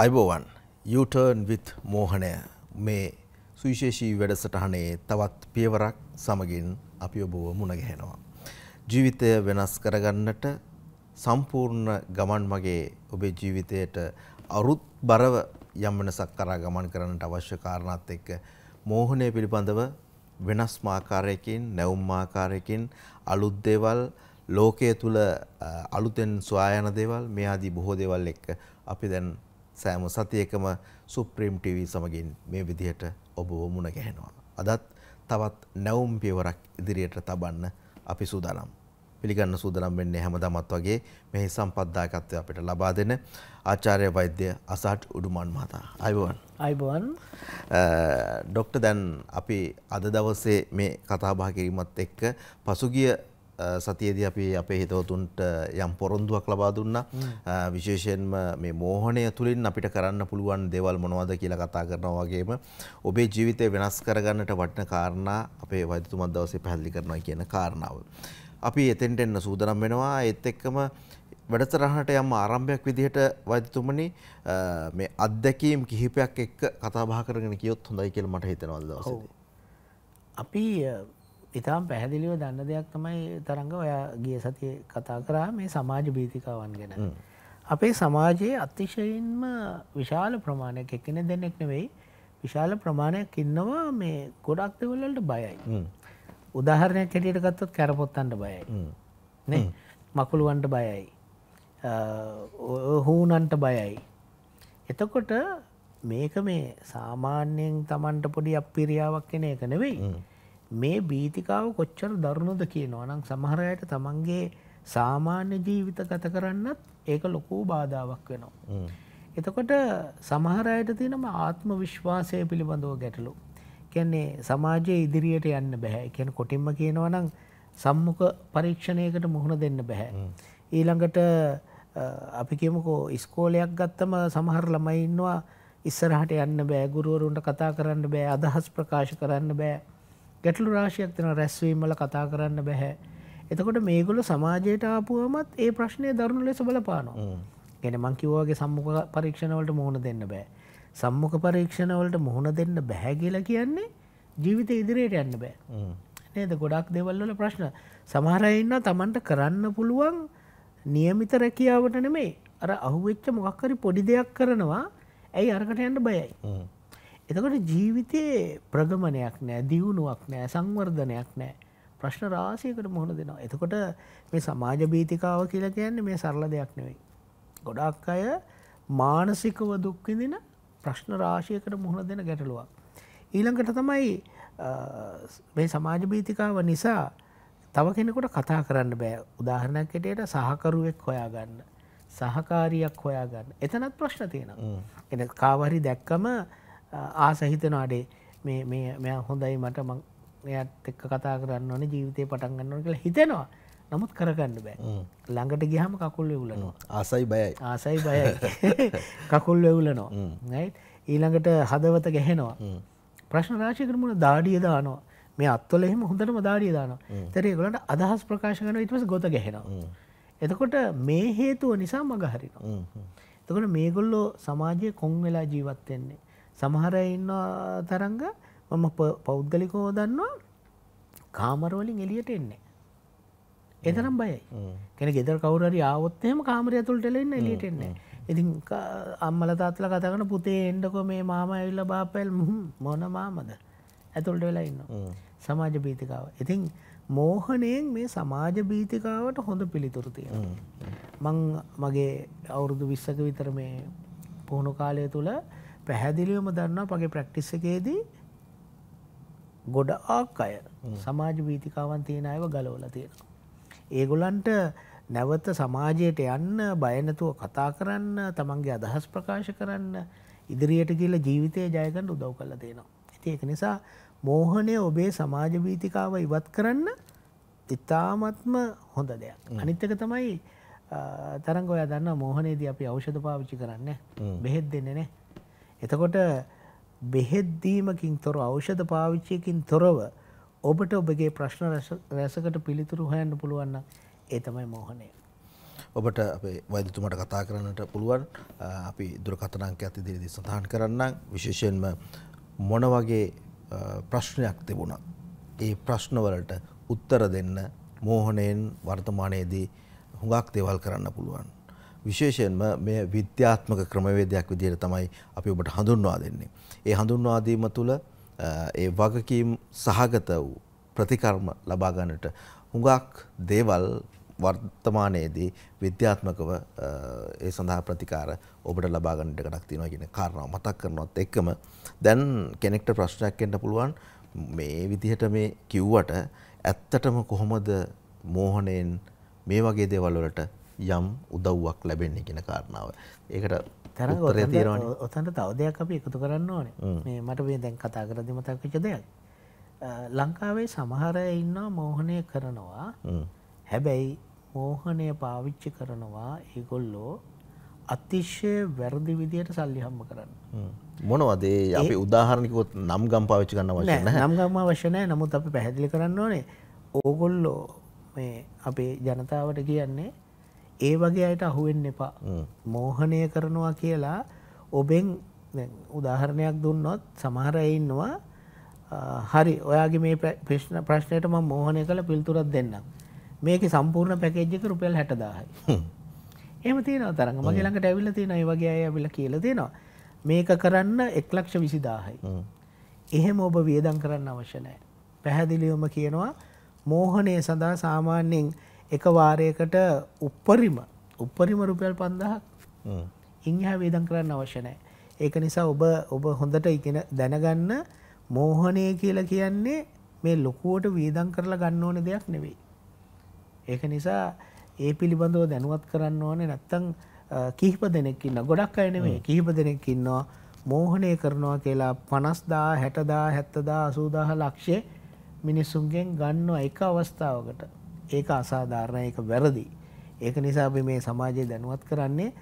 අයිබෝවන් යුටර්න් විත් මෝහනය මේ සුවිශේෂී වැඩසටහනේ තවත් පියවරක් සමගින් අපි ඔබව මුණගැහෙනවා. ජීවිතය වෙනස් කරගන්නට සම්පූර්ණ ගමන් මගේ ඔබේ ජීවිතයට අරුත් බරව යම් වෙනසක් කරා ගමන් කරන්නට අවශ්‍ය කාරණාත් එක්ක මෝහනය පිළිබඳව වෙනස් මාකාරයකින් නැවුම් ආකාරයකින් අලුත් දේවල් ලෝකයේ තුල අලුතෙන් සොයා යන දේවල් මේ ආදී බොහෝ දේවල් එක්ක අපි දැන් සෑම සතියකම සුප්‍රීම් TV සමගින් මේ විදිහට ඔබව මුණ ගැහෙනවා. අදත් තවත් නැවුම් පියවරක් ඉදිරියට තබන්න අපි සූදානම්. පිළිගන්න සූදානම් වෙන්නේ හැමදාමත් වගේ මෙහි සම්පත්දායකත්වය අපිට ලබා දෙන ආචාර්ය වෛද්‍ය අසහට් උඩුමන් මහතා. අයිබෝන්. අයිබෝන්. ડોක්ටර් දැන් අපි අද දවසේ මේ කතා බහ කිරීමත් එක්ක පසුගිය සතියේදී අපි අපේ හිතවතුන්ට යම් පොරොන්දුවක් ලබා දුන්නා විශේෂයෙන්ම මේ මෝහණය තුලින් අපිට කරන්න පුළුවන් දේවල් මොනවද කියලා කතා කරනවා වගේම ඔබේ ජීවිතය වෙනස් කරගන්නට වටින කාරණා අපේ වෛද්‍යතුමන් දවසේ පැහැදිලි කරනවා කියන කාරණාව. අපි එතෙන්ට එන්න සූදානම් වෙනවා ඒත් එක්කම වැඩසටහනට යම් ආරම්භයක් විදිහට වෛද්‍යතුමනි මේ අත්දැකීම් කිහිපයක් එක්ක කතා බහ කරගෙන කියොත් හොඳයි කියලා මට හිතෙනවා දවසේදී. අපි ඉතාම පැහැදිලිව දන්න දෙයක් තමයි තරඟ ඔයා ගිය සතිය කතා කරා මේ සමාජ භීතිකාවන් ගැන. අපේ සමාජයේ අතිශයින්ම විශාල ප්‍රමාණයක් එකන දෙන්නෙක් නෙවෙයි විශාල ප්‍රමාණයක් ඉන්නවා මේ ගොඩක් දෙවල්ලට බයයි. උදාහරණයක් හැටියට ගත්තොත් කැරපොත්තන්ට බයයි. මකුළුවන්ට බයයි. හූනන්ට බයයි. එතකොට මේක මේ සාමාන්‍යයෙන් තමන්ට පොඩි අපිරියාවක් කෙන එක නෙවෙයි. මේ බීතිකාව කොච්චර දරුණුද කියනවා නම් සමහරයට තමන්ගේ සාමාන්‍ය ජීවිත ගත කරන්නත් ඒක ලොකූ බාධාවක් වෙනවා. එතකොට සමහරයට තිනම ආත්ම විශ්වාසය පිළිබඳව ගැටලු. කැන්නේ සමාජය ඉදිරියට යන්න බැහැ එකැන කොටින්ම කියනව නම් සම්මුක පරීක්ෂණයකට මුහුණ දෙන්න බැහැ. ඊළඟට අපි කියමුකෝ ඉස්කෝලයක් ගත්තම සමහර ළමයින්නවා ඉස්සරහට යන්න බෑ ගුරුවරුන්ට කතා කරන්න බෑ අදහස් ප්‍රකාශ කරන්න බෑ ගැටලු රාශියක් තින රැස්වීමල කතා කරන්න බැහැ. එතකොට මේගොලු සමාජයට ආපුුවමත් ඒ ප්‍රශ්නය දරුණු ලෙස බලපානවා. ගෙන මංකිවෝගේ සම්මුඛ පරීක්ෂණවලට මුහුණ දෙන්න බෑ. සම්මුඛ පරීක්ෂණවලට මුහුණ දෙන්න බැහැ කියලා කියන්නේ ජීවිත ඉදිරියට යන්න බෑ. නේද ගොඩක් දෙවල්වල ප්‍රශ්න සමහරඉන්න තමන්ට කරන්න පුළුවන් නියමිත රැකියාවට නෙමේ අර අහුවෙච්ච මොකක්කරි පොඩි දෙයක් කරනවා ඇයි අරකට යන්න බයයි. එතකොට ජීවිතයේ ප්‍රගමනයක් නෑ දියුණුවක් නෑ සංවර්ධනයක් නෑ ප්‍රශ්න රාශයකට මුහුණ දෙනවා. එතකොට මේ සමාජ බීතිකාව කියලා කියන්නේ මේ සරල දෙයක් නෙවෙයි. ගොඩක් අය මානසිකව දුක්විඳින ප්‍රශ්න රාශයකට මුහුණ දෙන ගැටලුවක්. ඊළඟට තමයි මේ සමාජ බීතිකාව නිසා තව කෙනෙකුට කතා කරන්න බෑ උදාහරණයක් කෙටයට සහකරුවෙක් හොයාගන්න. සහකාරියක් හොයාගන්න එතනත් ප්‍රශ්න තියෙනවා එ කාවරි දැක්කම ආසහිතන අඩේ මේ මෙ හොඳයි මට මං එයත් එක්ක කතා කරන්න ඕන ජීවිතය පටන් ගන්නවන කියලා හිතෙනවා නමුත් කරගන්න බෑ ළඟට ගිහම කකුල් වෙවුලනවා ආසයි බයයි ආසයි බයයි කකුල් වෙවුලනවා නයි ඊළඟට හදවත ගැහෙනවා ප්‍රශ්න රාශයකට මුණ දාඩිය දානවා මේ අත්වල එහෙම හොඳටම දාඩිය දානවා තරයගලට අදහස් ප්‍රකාශ කන ඉටවස ගොත ගැහෙනවා එතකොට මේ හේතුව නිසා මගහරිනවා එතකොට මේගොල්ලෝ සමාජය කොන් වෙලා ජීවත්වෙන්නේ සමහර ඉන්නවා තරංග මම පෞද්ගලිකෝ දන්නවා කාමරවලින් එලියට එන්නේ. එතරම් බයයි කෙන ගෙදර කවුරරි ආවත්තේම කාමරය තුළට එලෙන්න එලියට එන්නේ. ඉතින් අම්මල තාත්තල කතගන පුතේ එන්ඩකො මේ මාම ඇවිල්ල බාපැල් මොන මාමද ඇතුළට වෙලා ඉන්න. සමාජ බීතිකාව. ඉතින් මෝහනයෙන් මේ සමාජ බීතිකාවට හොඳ පිළිතුරතිය. මං මගේ අවුරුදු විස්සක විතර මේ පුහුණු කාලය තුළ පැහැදිලිවම දන්නවා පගේ ප්‍රක්ටිස් එකේදී ගොඩාක් අය සමාජ වීතිකාවන් තියෙන අයව ගලවල තියෙනවා. ඒගොලන්ට නැවත සමාජයට යන්න බයනතුව කතා කරන්න තමන්ගේ අදහස් ප්‍රකාශ කරන්න ඉදිරියට කියල ජීවිතය ජයකට උදව් කල තියෙනවා. ඇති ඒක නිසා මෝහනය ඔබේ සමාජ වීතිකාව ඉවත් කරන්න ඉතාමත්ම හොඳ දෙයක්. අනිත්තක තමයි තරංගොය දන්න මෝහනේදී අපි අවෂධ පාවිච්චි කරන්න බෙහෙත් දෙන්නේ නෑ එතකොට බෙහෙද්දීමකින් තොර අෞෂධ පාවිච්චයකින් තොරව ඔබට ඔබගේ ප්‍රශ්න රැසකට පිළිතුරු හොයන්න පුළුවන්න ඒ තමයි මෝහනය. ඔබට අපේ වෛදතුමට කතා කරන්නට පුළුවන් අපි දුරකතනංක ඇති දිරිදි සඳහන් කරන්න විශේෂයෙන්ම මොන වගේ ප්‍රශ්නයක් තිබුණා. ඒ ප්‍රශ්නවලට උත්තර දෙන්න මෝහනයෙන් වර්තමානයේදී හුඟක් දේවල් කරන්න පුළුවන්. විශේෂයෙන්ම මේ විද්‍යාත්මක ක්‍රමවේදයක් විදිහට තමයි අපි ඔබට හඳුන්වා දෙන්නේ. ඒ හඳුන්වා දීම තුළ ඒ වගකීම් සහගත වූ ප්‍රතිකර්ම ලබා ගන්නට හුඟක් දේවල් වර්තමානයේදී විද්‍යාත්මකව ඒ සඳහා ප්‍රතිකාර ඔබට ලබා ගන්නට ගණක් තියෙනවා කියන කාරණාව මතක් කරනවත් එක්කම දැන් කෙනෙක්ට ප්‍රශ්නයක් එන්න පුළුවන් මේ විදිහට මේ කිව්වට ඇත්තටම කොහොමද මෝහණයෙන් මේ වගේ දේවල් වලට යම් උදව්වක් ලැබෙන්නේ කියන කාරණාව. ඒකට තරය තියෙනවන ඔතන්ට තව දෙයක් අපි එකතු කරන්න ඕනේ මේ මට මේ දැන් කතා කර දෙමතක්කච දෙයක්. ලංකාවේ සමහරය ඉන්නවා මෝහනය කරනවා හැබැයි මෝහනය පාවිච්චි කරනවා ඒගොල්ලෝ අතිශ්‍ය වැරදි විදියට සල්ලි හම්බ කරන්න. මොනවදේ අපි උදාහරණකොත් නම් ගම් පාවිච්චි කන්න වශ නම් ගම්ම වශනය නමුත් අපි පැහැදිලි කරන්න ඕනේ ඕගොල්ලෝ මේ අපේ ජනතාවට කියන්නේ ඒ වගේ අයට අහුවෙන් එපා මෝහනය කරනවා කියලා ඔබෙන් උදාහරණයක් දුන්නොත් සමහර ඉන්නවා හරි ඔයාගේ මේ ප්‍රශ්න ප්‍රශ්නයට ම මෝහනය කළ පිල්තුරත් දෙන්නම් මේක සම්පූර්ණ පැකෙජ්ජක රුපියල් හැටදාහයි එම තියන තරඟ මගේ ළඟට ඇවිල තියෙන අය වගේ අය ඇවිල කියල දෙනවා මේක කරන්න එක්ලක්ෂ විසිදාහයි. එහෙම ඔබ වියදන් කරන්න අවශ්‍ය නෑ. පැහැදිලියොම කියනවා මෝහනය සඳහා සාමාන්‍යයෙන් එක වාරයකට උප්පරිම උපරිම රුපියල් පන්දහක් ඉංහා වේදන් කරන්න අවශ්‍යනෑ. ඒක නිසා ඔබ ඔබ හොඳට ඉගෙන දැනගන්න මෝහනය කියලා කියන්නේ මේ ලොකුවට වේදන් කරලා ගන්න ඕන දෙයක් නෙවෙයි. ඒක නිසා ඒ පිළිබඳව දැනුවත් කරන්න ඕනේ නැත්තම් කිහිප දෙනෙක් ඉන්න ගොඩක් අය නෙමෙයි කිහිප දෙනෙක් ඉන්නවා මෝහනය කරනවා කියලා 50000 60000 70000 80000 ලක්ෂය මිනිසුන්ගෙන් ගන්නවා එක අවස්ථාවකට. ඒක අසාධාරණ ඒක වැරදි. ඒක නිසා අපි මේ සමාජයේ දැනුවත් කරන්නේ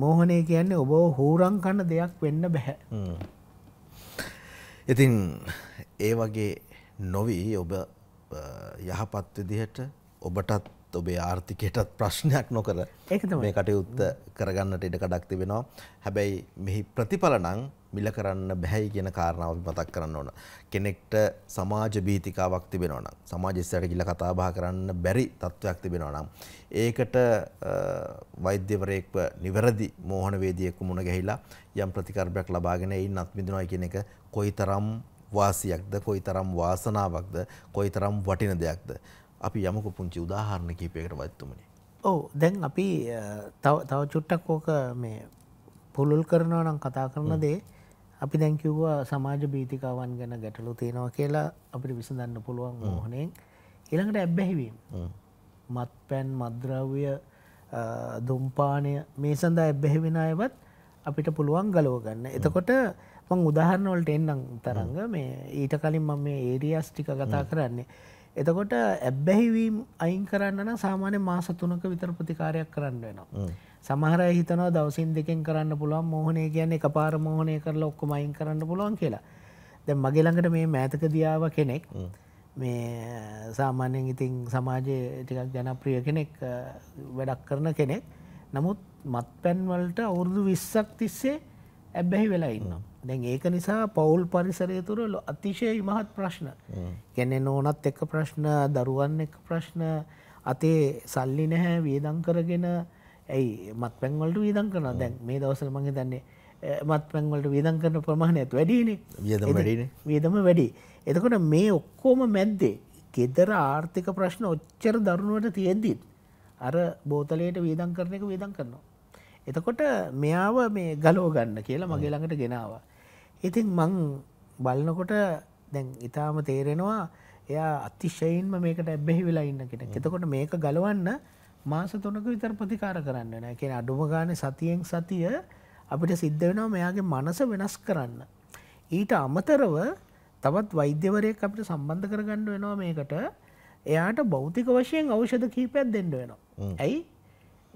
මෝහනය කියන්නේ ඔබ හෝරං කන්න දෙයක් වෙන්න බැහැ. ඉතින් ඒ වගේ නොවී ඔබ යහපත් විදිහට ඔබටත් ඔබේ ආර්ථිකයටත් ප්‍රශ්නයක් නොකර මේ කටයුත්ත කරගන්නට ඉඩ කඩක් තිබෙනවා. හැබැයි මෙහි ප්‍රතිඵල නම් මිල කරන්න බැහැයි කියන කාරණාව අපි මතක් කරන්න ඕන. කෙනෙක්ට සමාජ බීතිකාවක් තිබෙනවා නම් සමාජ ඉස්සරහට ගිහිල්ලා කතා බහ කරන්න බැරි තත්වයක් තිබෙනවා නම් ඒකට වෛද්‍යවරයෙක්ව නිවැරදි මෝහන වේදිකෙකු මුණ ගැහිලා යම් ප්‍රතිකාරයක් ලබාගෙන ඒින් අත් මිදිනවා කියන එක කොයිතරම් වාසියක්ද කොයිතරම් වාසනාවක්ද කොයිතරම් වටින දෙයක්ද අපි යමුකු පුංචි උදාහරණ කීපයකට වත්තුමනි. ඔව් දැන් අපි තව තව චුට්ටක් ඕක මේ පුළුල් කරනවා නම් කතා කරන දේ අපි දැංකිව්වා සමාජ බීතිකාවන් ගැන ගැටලු තියෙනවා කියලා අපිට විසඳන්න පුළුවන් මෝහනයෙන් එළඟට ඇබ්බැහිවීම මත් පැන් මද්‍රව්‍ය දුම්පානය මේ සඳහා ඇබ්බැහිවෙන අයවත් අපිට පුළුවන් ගලව ගන්න. එතකොට මං උදාහරණවලට එන්නම් තරඟ මේ ඊට කලින් මම මේ ඒරියස් ටික කතා කරන්නේ. එතකොට ඇබ්බැහිවීම් අයින් කරන්න නම් සාමාන්‍ය මාස තුනක විතර ප්‍රතිකාරයක් කරන්න වෙනවා. සමහර අය හිතනවා දවසින් දෙකෙන් කරන්න පුළුවන් මෝහනය කියන්නේ එකපාර මෝහනය කරලා ඔක්කොම අයින් කරන්න පුළුවන් කියලා. දැන් මගේ ළඟට මේ මෑතකදී ආව කෙනෙක් මේ සාමාන්‍යයෙන් ඉතින් සමාජයේ ටිකක් ජනප්‍රිය කෙනෙක් වැඩක් කරන කෙනෙක්. නමුත් මත්පැන් වලට අවුරුදු 20ක් තිස්සේ ඇබ්බැහි වෙලා ඉන්නවා. දැන් ඒක නිසා පවුල් පරිසරය තුරල අතිශය ඉමහත් ප්‍රශ්න ගැන නෝනත් එක්ක ප්‍රශ්න දරුවන් එක් ප්‍රශ්න අතේ සල්ලි නැහැ වියදං කරගෙන ඇයි මත් පැන්වලට වියදං කරන දැන් මේ දවසල මගේ දන්නේ මත් පැන්වලට වියදං කරන ප්‍රමාණයත් වැඩිනේ වියදම වැඩි එතකොට මේ ඔක්කෝම මැද්දේ ගෙදර ආර්ථික ප්‍රශ්න ඔච්චර දරුණුවට තියෙද්දිත් අර බෝතලයට වියදං කරන එක වියදං කරනවා එතකොට මෙයාව මේ ගලෝ ගන්න කියලා මගේ ළඟට ගෙනවා ඉතින් මං බලනකොට දැන් ඉතාම තේරෙනවා එයා අතිශයින්ම මේකට ඇබ්බෙහි වෙලා ඉන්න කෙනෙක්. එතකොට මේක ගලවන්න මාස 3ක විතර ප්‍රතිකාර කරන්න වෙනවා. ඒ කියන්නේ අඩුම ගානේ සතියෙන් සතිය අපිට සිද්ධ වෙනවා මෙයාගේ මනස වෙනස් කරන්න. ඊට අමතරව තවත් වෛද්‍යවරයෙක් අපිට සම්බන්ධ කරගන්න වෙනවා මේකට. එයාට භෞතික වශයෙන් ඖෂධ කිහිපයක් දෙන්න වෙනවා. ඇයි?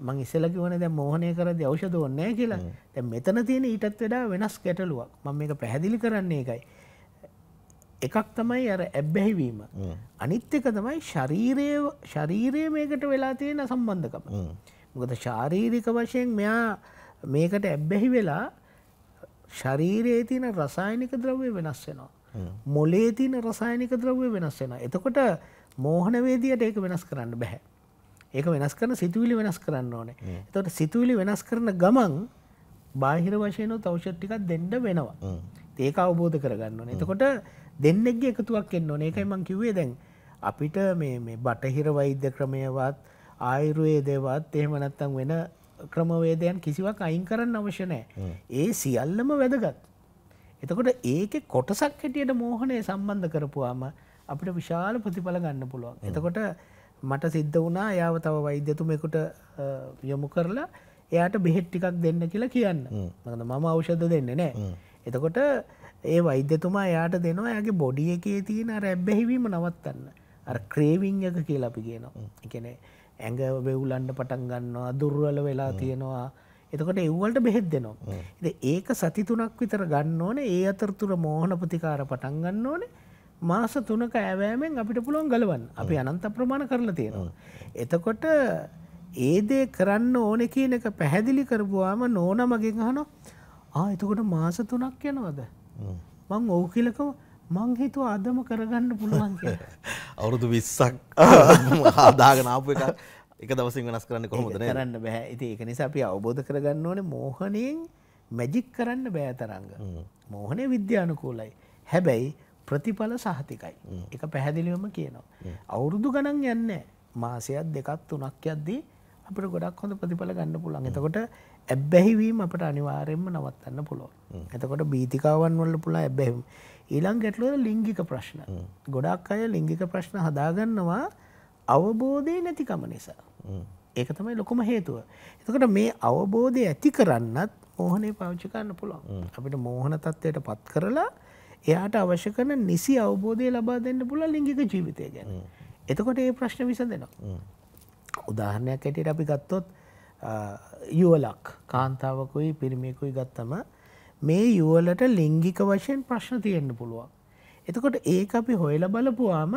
මං ඉස්සල කිවන දැ මෝහනය කරද අවෂද ඔන්නෑ කියලා තැ මෙතන තියෙන ඊටත් වෙඩා වෙනස් කැටලුවක් මං මේක පැහැදිලි කරන්නේ එකයි. එකක් තමයි අර ඇබ්බැහිවීම අනිත් එක තමයි ශරීරය මේකට වෙලා තියෙන සම්බන්ධකම. මොකද ශාරීරික වශයෙන් මෙයා මේකට ඇබ්බැහි වෙලා ශරීරයේ තියෙන රසායනික ද්‍රව්‍ය වෙනස් වෙනවා. මොලේ තියෙන රසායනික ද්‍රව්‍ය වෙනස් වෙනවා. එතකොට මෝහනවේදියට ඒක වෙනස් කරන්න බැහැ. ඒක වෙනස් කරන සිතුවිලි වෙනස් කරන්න ඕනේ තොට සිතුවිලි වෙනස් කරන ගමන් බාහිර වශයන තවෂට්ටිකක් දෙන්ඩ වෙනවා ඒක අවබෝධ කරගන්න එතකොට දෙන්නෙක්ගේ එකතුවක් එන්න ඕන ඒකයි මං කිවේ දැන් අපිට මේ බටහිර වෛද්‍ය ක්‍රමයවත් ආයුරුයේ දේවත් එහෙම නැත්තම් වෙන ක්‍රමවේදයන් කිසිවක් අයින් කරන්න අවශ්‍යනෑ ඒ සියල්ලම වැදගත් එතකොට ඒක කොටසක් හැටියට මෝහනය සම්බන්ධ කරපුවාම අපිට විශාල ප්‍රතිඵල ගන්න පුළුවන් එතකොට මට සිද්ධ වුණා යාව තව වෛද්‍යතුමෙකුට යොමු කරලා එයාට බෙහෙට් ටිකක් දෙන්න කියලා කියන්න මකද මම අවෂද දෙන්න නෑ එතකොට ඒ වෛද්‍යතුමා යාට දෙනවා ඇගේ බොඩිය එකේ තියෙන රැබ්බැහිවීම නවත්තන්න අ ක්‍රේවිං එක කියලා අපි කියනවා එකන ඇඟ වෙවුලන්ඩ පටන් ගන්නවා දුර්වල වෙලා තියෙනවා එතකොට එව්වලට බෙහෙත් දෙනවා ඒක සතිතුනක් විතර ගන්න ඕන ඒ අතරතුර මෝහන ප්‍රතිකාර පටන් ගන්න ඕනේ මාස තුනක ඇවෑමෙන් අපිට පුළුවන් ගලවන්න අපි අනන්ත ප්‍රමාණ කරලා තියෙනවා. එතකොට ඒදේ කරන්න ඕන කියන එක පැහැදිලි කරපුවාම නෝන මගෙන් අහන ආ එතකොට මාස තුනක් යනවද. මං ඔව් කියලකව මං හිතුව අදම කරගන්න පුළුවන් අවුරුදු විස්සක් හදාගනාපු එක එක දවසින් වෙනස් කරන්න කොහොමද කරන්න බැහැ ඉති එක නිසා අපි අවබෝධ කරගන්න ඕනේ මෝහනයෙන් මැජික් කරන්න බෑ තරංග. මෝහනය විද්‍යානුකූලයි. හැබැයි ප්‍රතිඵල සහතිකයි. එක පැහැදිලිවම කියනවා. අවුරුදු ගණන් යන්න මාසයක් දෙකත් තුනක් යද්දී අපට ගොඩක් හොඳ ප්‍රතිඵල ගන්න පුළුවන්. එතකොට ඇබ්බැහිවීම අපට අනිවාර්යෙන්ම නවත්තන්න පුළුවන්. එතකොට බීතිකාවන් වල පුළුවන් ඇබ්බැහිම. ඊළඟ ගැටලුව ලිංගික ප්‍රශ්න. ගොඩක් අය ලිංගික ප්‍රශ්න හදාගන්නවා අවබෝධය නැතිකම නිසා. ඒක තමයි ලොකුම හේතුව. එතකොට මේ අවබෝධය ඇති කරන්නත් මෝහනේ පාවිච්චි කරන්න පුළුවන්. අපිට මෝහන තත්ත්වයට පත් කරලා එයාට අවශ්‍ය කරන නිසි අවබෝධය ලබා දෙන්න පුළ ලිංගික ජීවිතය ගැන. එතකොට ඒ ප්‍රශ්න විසඳෙනවා. උදාහරණයක් ඇටියට අපි ගත්තොත් යුවලක් කාන්තාවකුයි පිරිමියකුයි ගත්තම මේ යුවලට ලිංගික වශයෙන් ප්‍රශ්න තියෙන්න්න පුළුවන්. එතකොට ඒ අපි හොයල බලපුවාම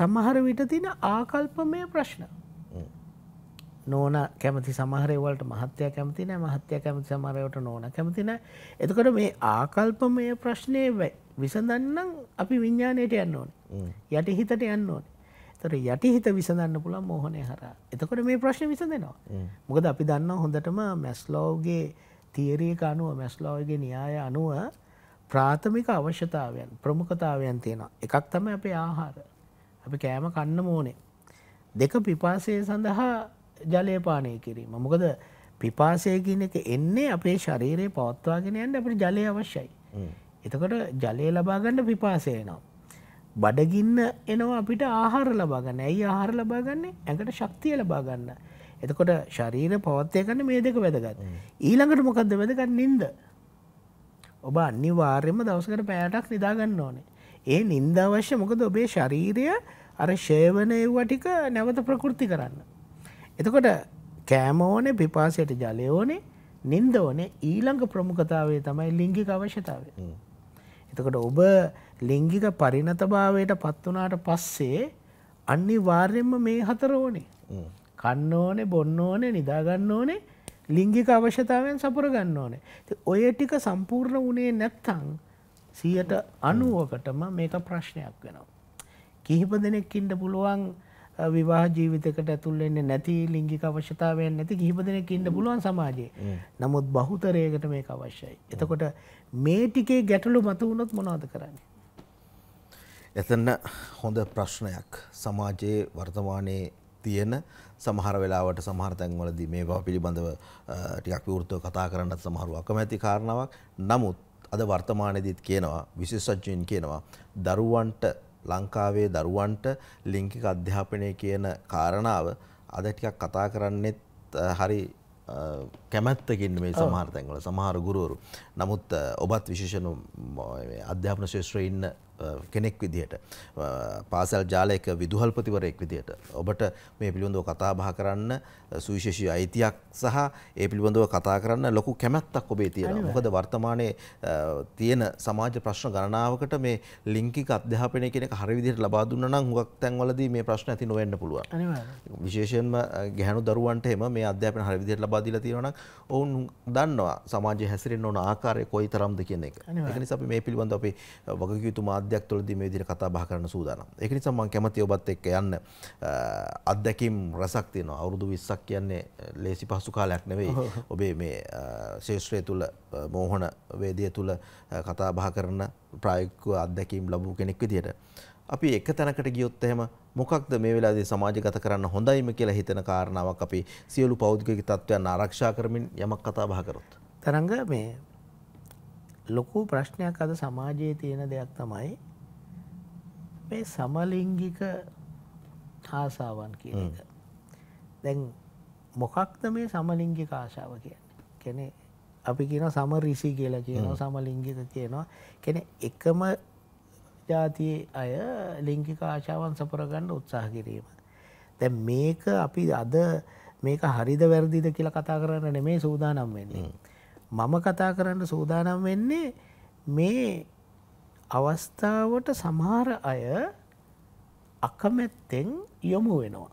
සමහර විට තින ආකල්පමය ප්‍රශ්න. නෝන කැමති සමහරවලට මහත්‍යය කැමතින මහත්‍යය කැමති සමරයට නෝන කැමතින එතකොට මේ ආකල්පමය ප්‍රශ්නය විසඳන්නම් අපි විඤ්ඥානයට යන්න ඕන යට හිතට යන්න ඕන තොර යටි හිත විසඳන්න පුළන් මෝහනය හර එතකොට මේ ප්‍රශ්න විසඳෙනවා මොකද අපි දන්න හොඳටම මැස්ලෝවගේ තීරයක අනුව මැස්ලෝවගේ න්‍යාය අනුව ප්‍රාථමික අවශ්‍යතාවයන් ප්‍රමුඛතාවයන් තියෙනවා එකක් තම අපේ ආහාර අපි කෑම කන්න මෝනේ දෙක පිපාසය සඳහා ජලයපානය කිරීම මොකද පිපාසයකින එක එන්නේ අපේ ශරීරයේ පවත්වාගෙන යන්න අපට ජලය අවශ්‍යයි එතකොට ජලය ලබාගන්න පිපාසයනවා. බඩගින්න එනවා අපිට ආහාර ලබාගන්න ඇයි ආහාර ලබාගන්නේ ඇඟට ශක්තිය ලබාගන්න. එතකොට ශරීර පවත්වය කන්න මේ දෙක වැදගත්. ඊළඟට මොකක්ද වැදගත් නින්ද. ඔබ අනිවාර්යම දවසකට පෑටක් නිදාගන්න ඕනේ. ඒ නින්ද අවශ්‍ය මොකද ඔබේ ශරීරය අර ශේවනයව්ව ටික නැවත ප්‍රකෘති කරන්න. එතකොට කෑමෝනේ පිපාසයට ජලයෝනේ නින්ද ඕනේ ඊළඟ ප්‍රමුඛතාවේ තමයි ලිංගික අවශ්‍යතාවය. එතකොට ඔබ ලිංගික පරිණතභාවයට පත්වනාට පස්සේ අනිවාර්යෙන්ම මේ හතර ඕනේ කන්න ඕනේ බොන්න ඕනේ නිදාගන්න ඕනේ ලිංගික අවශ්‍යතාවයන් සපුර ගන්න ඕනේ ඔය ටික සම්පූර්ණ වනේ නැත්තං සියට අනුවකටම මේක ප්‍රශ්නයක් වෙනවා. කිහිප දෙනෙක් ඉන්ඩ පුළුවන් විවා ජීවිතකට ඇතුල්ලෙන්නේ නැති ලිංගි අවශ්‍යතාවයෙන් නැති කිහිප දෙනෙක් ඉන්න පුළුවන් සමාජයේ නමුත් බහුතරයකට මේ අවශ්‍යයි. එතකොට මේ ටිකේ ගැටලු මත වුණොත් මොනවද කරන්නේ? එතන හොඳ ප්‍රශ්නයක් සමාජයේ වර්තමානයේ තියෙන සමහර වෙලාවට සමහර තැන්වලදී මේ බව පිළිබඳව ටිකක් විවෘතව කතා කරන්නත් සමහරව අකමැති කාරණාවක්. නමුත් අද වර්තමානයේදීත් කියනවා විශේෂඥයින් කියනවා දරුවන්ට ලංකාවේ දරුවන්ට ලිංගික අධ්‍යාපනය කියන කාරණාව අද ටිකක් කතා කරන්නෙත් හරි කැමැත්තකින්න මේ සමහර තැන්වල සමහර ගුරුවරු. නමුත් ඔබත් විශේෂණ අධ්‍යාපන ශේෂත්‍රයේ ඉන්න කෙනෙක් විදිහට පාසල් ජාලයක විදුහල්පතිවරයෙක් විදිහට ඔබට මේ පිළිබඳව කතා බහ කරන්න සුවිශේෂී අයිතියක් සහ ඒ පිළිබඳව කතා කරන්න ලොකු කැමැත්තක් ඔබේ තියෙනවා. මොකද වර්තමානයේ තියෙන සමාජ ප්‍රශ්න ගණනාවකට මේ ලිංගික අධ්‍යාපනය කියන එක හරි විදිහට ලබා දුන්නා නම් හුඟක් තැන්වලදී මේ ප්‍රශ්න ඇති නොවෙන්න පුළුවන්. විශේෂයෙන්ම ගැහැණු දරුවන්ට එහෙම මේ අධ්‍යාපන හරි විදිහට ලබා දීලා තියෙනවා නම් ඔවුන් දන්නවා සමාජයේ හැසිරෙන්න ඕන ආකාරය කොයිතරම්ද කියන එක. ඒක නිසා අපි මේ පිළිබඳව අපි වගකීතු මාධ්‍ය මාධ්‍යයක් තුළදී මේ විදිහට කතා බහ කරන්න සූදානම්. ඒක නිසා මම කැමතියි ඔබත් එක්ක යන්න අත්දැකීම් රසක් තියෙනවා. අවුරුදු 20ක් කියන්නේ ලේසි පහසු කාලයක් නෙවෙයි. ඔබේ මේ ශේෂ්ත්‍රය තුළ මෝහන වේදිය තුළ කතා බහ කරන ප්‍රායෝගිකව අත්දැකීම් ලැබු කෙනෙක් විදිහට අපි එක තැනකට ගියොත් එහෙම මොකක්ද මේ වෙලාවේදී සමාජගත කරන්න හොඳයිම කියලා හිතන කාරණාවක් අපි සියලු පෞද්ගලික තත්ත්වයන් ආරක්ෂා කරමින් යමක් කතා බහ කරොත්. තරංග මේ ලොකු ප්‍රශ්නයක් අද සමාජයේ තියෙන දෙයක් තමයි මේ සමලිංගික ආසාවන් කියන එක. දැන් මොකක්ද මේ සමලිංගික ආශාව කියන්නේ කෙනෙ අපි කියන සමරිසි කියලා කියනවා සමලිංගික කියනවා කෙනෙ එකම ජාතියේ අය ලිංගික ආශාවන් සපුරගන්න උත්සාහ කිරීම. දැ මේක අපි අද මේක හරිද වැරදිද කියලා කතා කරන්න නෙමේ සූදානම් වෙන්නේ. මම කතා කරන්න සූදානම් වෙන්නේ මේ අවස්ථාවට සමහර අය අකමැත්තෙන් යොමු වෙනවා.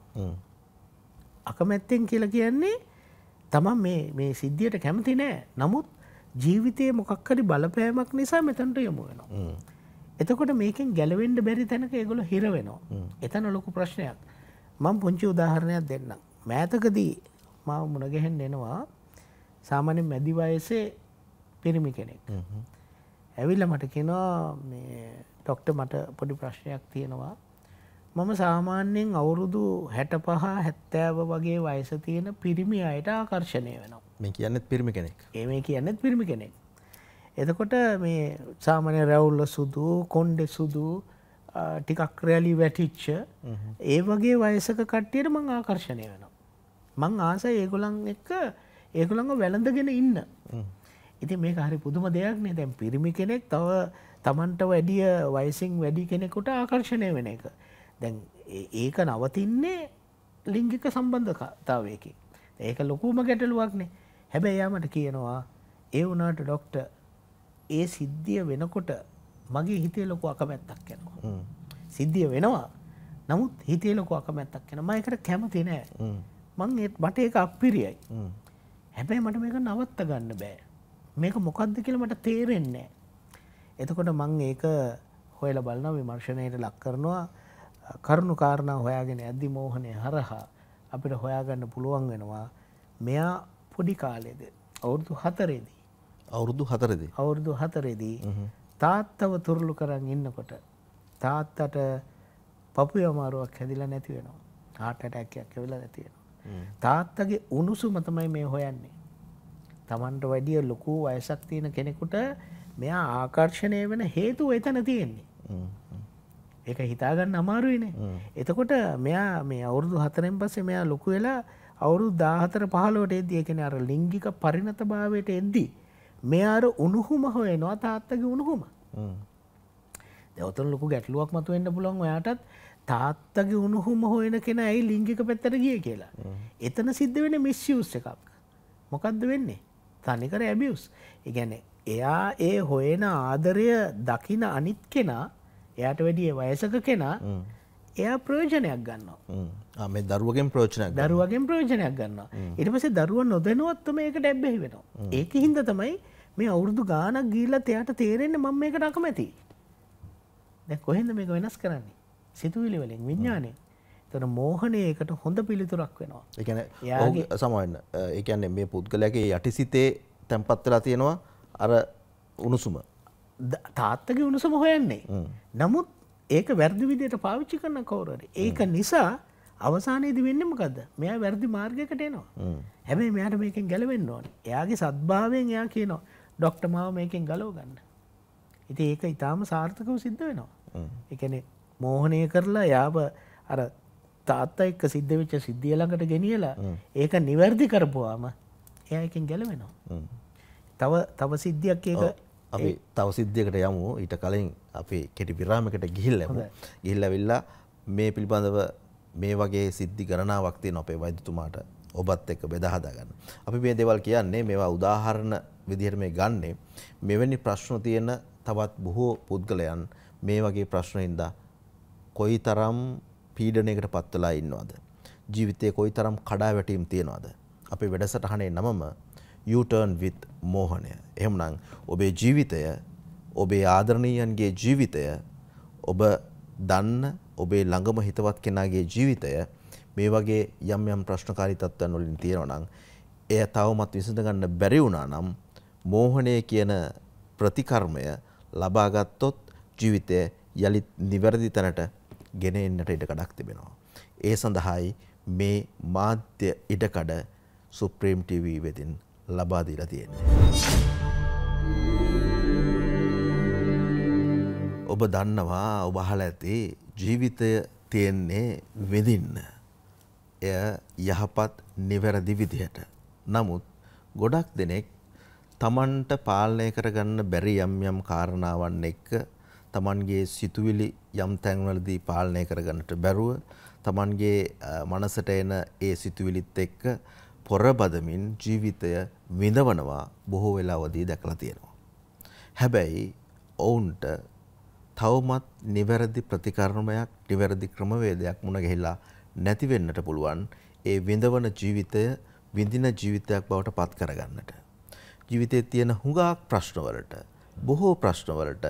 අකමැත්තෙන් කියලා කියන්නේ තමන් මේ සිද්ධියට කැමති නෑ නමුත් ජීවිතයේ මොකක්කරි බලපෑමක් නිසා මෙතැන්ට යොමු වෙනවා. එතකොට මේකෙන් ගැලවෙන්ඩ බැරි තැනක ඒගොල හිර වෙනවා. එතන ලොකු ප්‍රශ්නයක් මං පුංචි උදාහරණයක් දෙන්න. මෑතකදී මා මුණගැහෙන් එෙනවා සාමාන්‍ය මැදි වයසේ පිරිමි කෙනෙක්. ඇවිල්ල මට කෙනවා ඩොක්ට මට පොඩි ප්‍රශ්නයක් තියෙනවා. මම සාමාන්‍යයෙන් අවුරුදු හැට පහ හැත්තෑව වගේ වයස තියෙන පිරිමි අයට ආකර්ශණය වෙනවා. මේ කියන්නත් පිරිමි කෙනෙක්. ඒ මේ කියන්නත් පිරිමි කෙනෙක්. එතකොට මේ සාමනය රැවුල්ල සුදු කොන්්ඩෙ සුදු ටිකක් රැලි වැටිච්ච ඒ වගේ වයසක කට්ටියට මං ආකර්ශණය වෙනවා. මං ආස ඒගොලන් එක්ක ඒකුළඟ වැළඳගෙන ඉන්න. ඉති මේ හරි පුදුම දෙයක් නේ දැන් පිරිමි කෙනෙක් තව තමන්ට වැඩිය වයිසිං වැඩි කෙනෙකුට ආකර්ශණය වෙන එක. දැන් ඒක නවතින්නේ ලිංගික සම්බන්ධතාවයකි. ඒක ලොකුම ගැටලුවක්නේ හැබැයි යාමට කියනවා ඒ වනාට ඩොක්ට ඒ සිද්ධිය වෙනකොට මගේ හිතේ ලොකු අකමැත්තක් කෙනවා. සිද්ධිය වෙනවා නමුත් හිතේ ලොකු අකමැත්තක් කෙන මයකට කැමති නෑ මං ඒත් මට ඒක අපිරියයි. හැබැයි මට මේක නවත්ත ගන්න බෑ මේක මොකක්ද කියල මට තේරෙන්නේ එතකොට මං ඒක හොයල බලන විමර්ශණයට ලක් කරනවා කරුණු කාරණා හොයාගෙන ඇදදි මෝහනය හරහා අපිට හොයාගන්න පුළුවන් වෙනවා මෙයා පොඩි කාලෙද අවුරුදු හතරේදී අවුරුදු හතරදි අවුරුදු හතරේදී තාත්තව තුරලු කරන්න ඉන්නකොට තාත්තට පපු අමාරුවක් හැදිලා නැතිවෙනවා ආටටැක්යක් ඇවෙලා නැතිවෙන තාත්තගේ උණුසුම තමයි මේ හොයන්නේ. Tamanට වැඩිය ලොකු වයසක් තියෙන කෙනෙකුට මෙයා ආකර්ෂණය වෙන හේතුව එතන තියෙන්නේ. ඒක හිතාගන්න අමාරුයිනේ. එතකොට මෙයා මේ අවුරුදු 4න් පස්සේ මෙයා ලොකු වෙලා අවුරුදු 14 15ට එද්දී ඒ කියන්නේ අර ලිංගික පරිණතභාවයට එද්දී මෙයා අර උණුහුම හොයනවා තාත්තගේ උණුහුම. දැන් උතන ලොකු ගැටලුවක් මතුවෙන්න පුළුවන් ඔයාටත් තාත්තගේ උණුහුම හොයන කෙන ඇයි ලිංගික පැත්තර ගිය කියලා. එතන සිද්ධ වෙන මිස්්ියස් එකක්. මොකක්ද වෙන්නේ. තනිකර ඇබියස්. ඉගැන එයා ඒ හොයන ආදරය දකින අනිත් කෙනා එයට වැඩිය වයසක කෙනා එයා ප්‍රයෝජනයක් ගන්නවා මේ දරුවගෙන් ප්‍රෝජනයක් දරුවගෙන් ප්‍රයෝජනයක් ගන්නවා ඉට පස දරුව නොදැනුවත්ම ඒක ඩැබ්බෙහි වෙනවා ඒක හින්ද තමයි මේ අවුරුදු ගානක් ගීල්ල එයට තේරෙන්නේ මම මේකට අකමැති දැ කොහෙද මේක වෙනස් කරන්නේ සිතුවිලි වලින් විඤ්ඥානය තන මෝහනයකට හොඳ පිළිතුරක් වෙනවා එකන සමන්න ඒකන්නේ මේ පුද්ගලගේ යටි සිතේ තැන්පත්වෙලා තියෙනවා අර උණුසුම තාත්තක උණුසම හොයන්නේ නමුත් ඒක වැරදි විදියට පාවිච්චි කරන කවුරට ඒක නිසා අවසානයේද වෙන්නමකද මෙයා වැරදි මාර්ගයකට එනවා හැබැයි මෙයාට මේකින් ගැලවෙන්න ඕන එයාගේ සත්භාවයෙන් එයා කියනවා ඩොක්ට මාව මේකින් ගලෝ ගන්න ඉති ඒක ඉතාම සාර්ථකව සිද්ධ වෙනවා එකනෙ මෝහනය කරලා යාව අර තාත්තා එක්ක සිද්ධ වෙච්ච සිද්ධිය ළඟට ගෙනියලා ඒක නිවැරදි කරපුවාම එයා එකෙන් ගැලවෙනවා. තව තව සිද්ධියක් ඒක අපි තව සිද්ධියකට යමු ඊට කලින් අපි කෙටි විරාමයකට ගිහිල්ලා ගිහිල්ලා මේ පිළිබඳව මේ වගේ සිද්ධි ගණනාවක් තියෙන අපේ වෛද්‍යතුමාට ඔබත් එක්ක බෙදා හදාගන්න. අපි මේ දේවල් කියන්නේ මේවා උදාහරණ විදිහට මේ ගන්නේ මෙවැනි ප්‍රශ්න තියෙන තවත් බොහෝ පුද්ගලයන් මේ වගේ ප්‍රශ්නින්දා කොයි තරම් පීඩනයකට පත්වලා ඉන්නවාද. ජීවිතය කොයි තරම් කඩා වැටීම් තියෙනවාද. අපි වැඩසටහනේ නමම යුටර්න් විත් මෝහනය. එහෙමනම් ඔබේ ජීවිතය ඔබේ ආදරණීයන්ගේ ජීවිතය ඔබ දන්න ඔබේ ළඟම හිතවත් කෙනාගේ ජීවිතය මේ වගේ යම් යම් ප්‍රශ්නකාරී තත්ත්වයන් වලින් තියෙනවා නම් එය තවමත් විසඳ ගන්න බැරි වුණා නම් මෝහණය කියන ප්‍රතිකර්මය ලබා ගත්තොත් ජීවිතය යලිත් නිවැරදි තැනට ගෙන එන්නට ඉඩකඩක් තිබෙනවා. ඒ සඳහායි මේ මාධ්‍ය ඉඩකඩ සුප්‍රීම් TV වෙතින් ලබා දීලා තියෙන්නේ. ඔබ දන්නවා ඔබ අහලා ඇති ජීවිතය තියෙන්නේ විඳින්න. එය යහපත් නිවැරදි විදිහට. නමුත් ගොඩක් දෙනෙක් තමන්ට පාලනය කරගන්න බැරි යම් යම් කාරණාවන් එක්ක තමන්ගේ සිතුවිලි යම් තැන්වලදී පාලනය කරගන්නට බැරුව තමන්ගේ මනසට එන ඒ සිතුවිලිත් එක්ක පොරබදමින් ජීවිතය විඳවනවා බොහෝ වෙලාවදී දැකලා තියෙනවා. හැබැයි ඔවුන්ට තවමත් නිවැරදි ප්‍රතිකරණමයක් නිවැරදි ක්‍රමවේදයක් මුණ ගැහිලා නැති වෙන්නට පුළුවන් ඒ විඳවන ජීවිතය විඳින ජීවිතයක් බවට පත් කරගන්නට. ජීවිතයේ තියෙන හුඟක් ප්‍රශ්නවලට බොහෝ ප්‍රශ්නවලට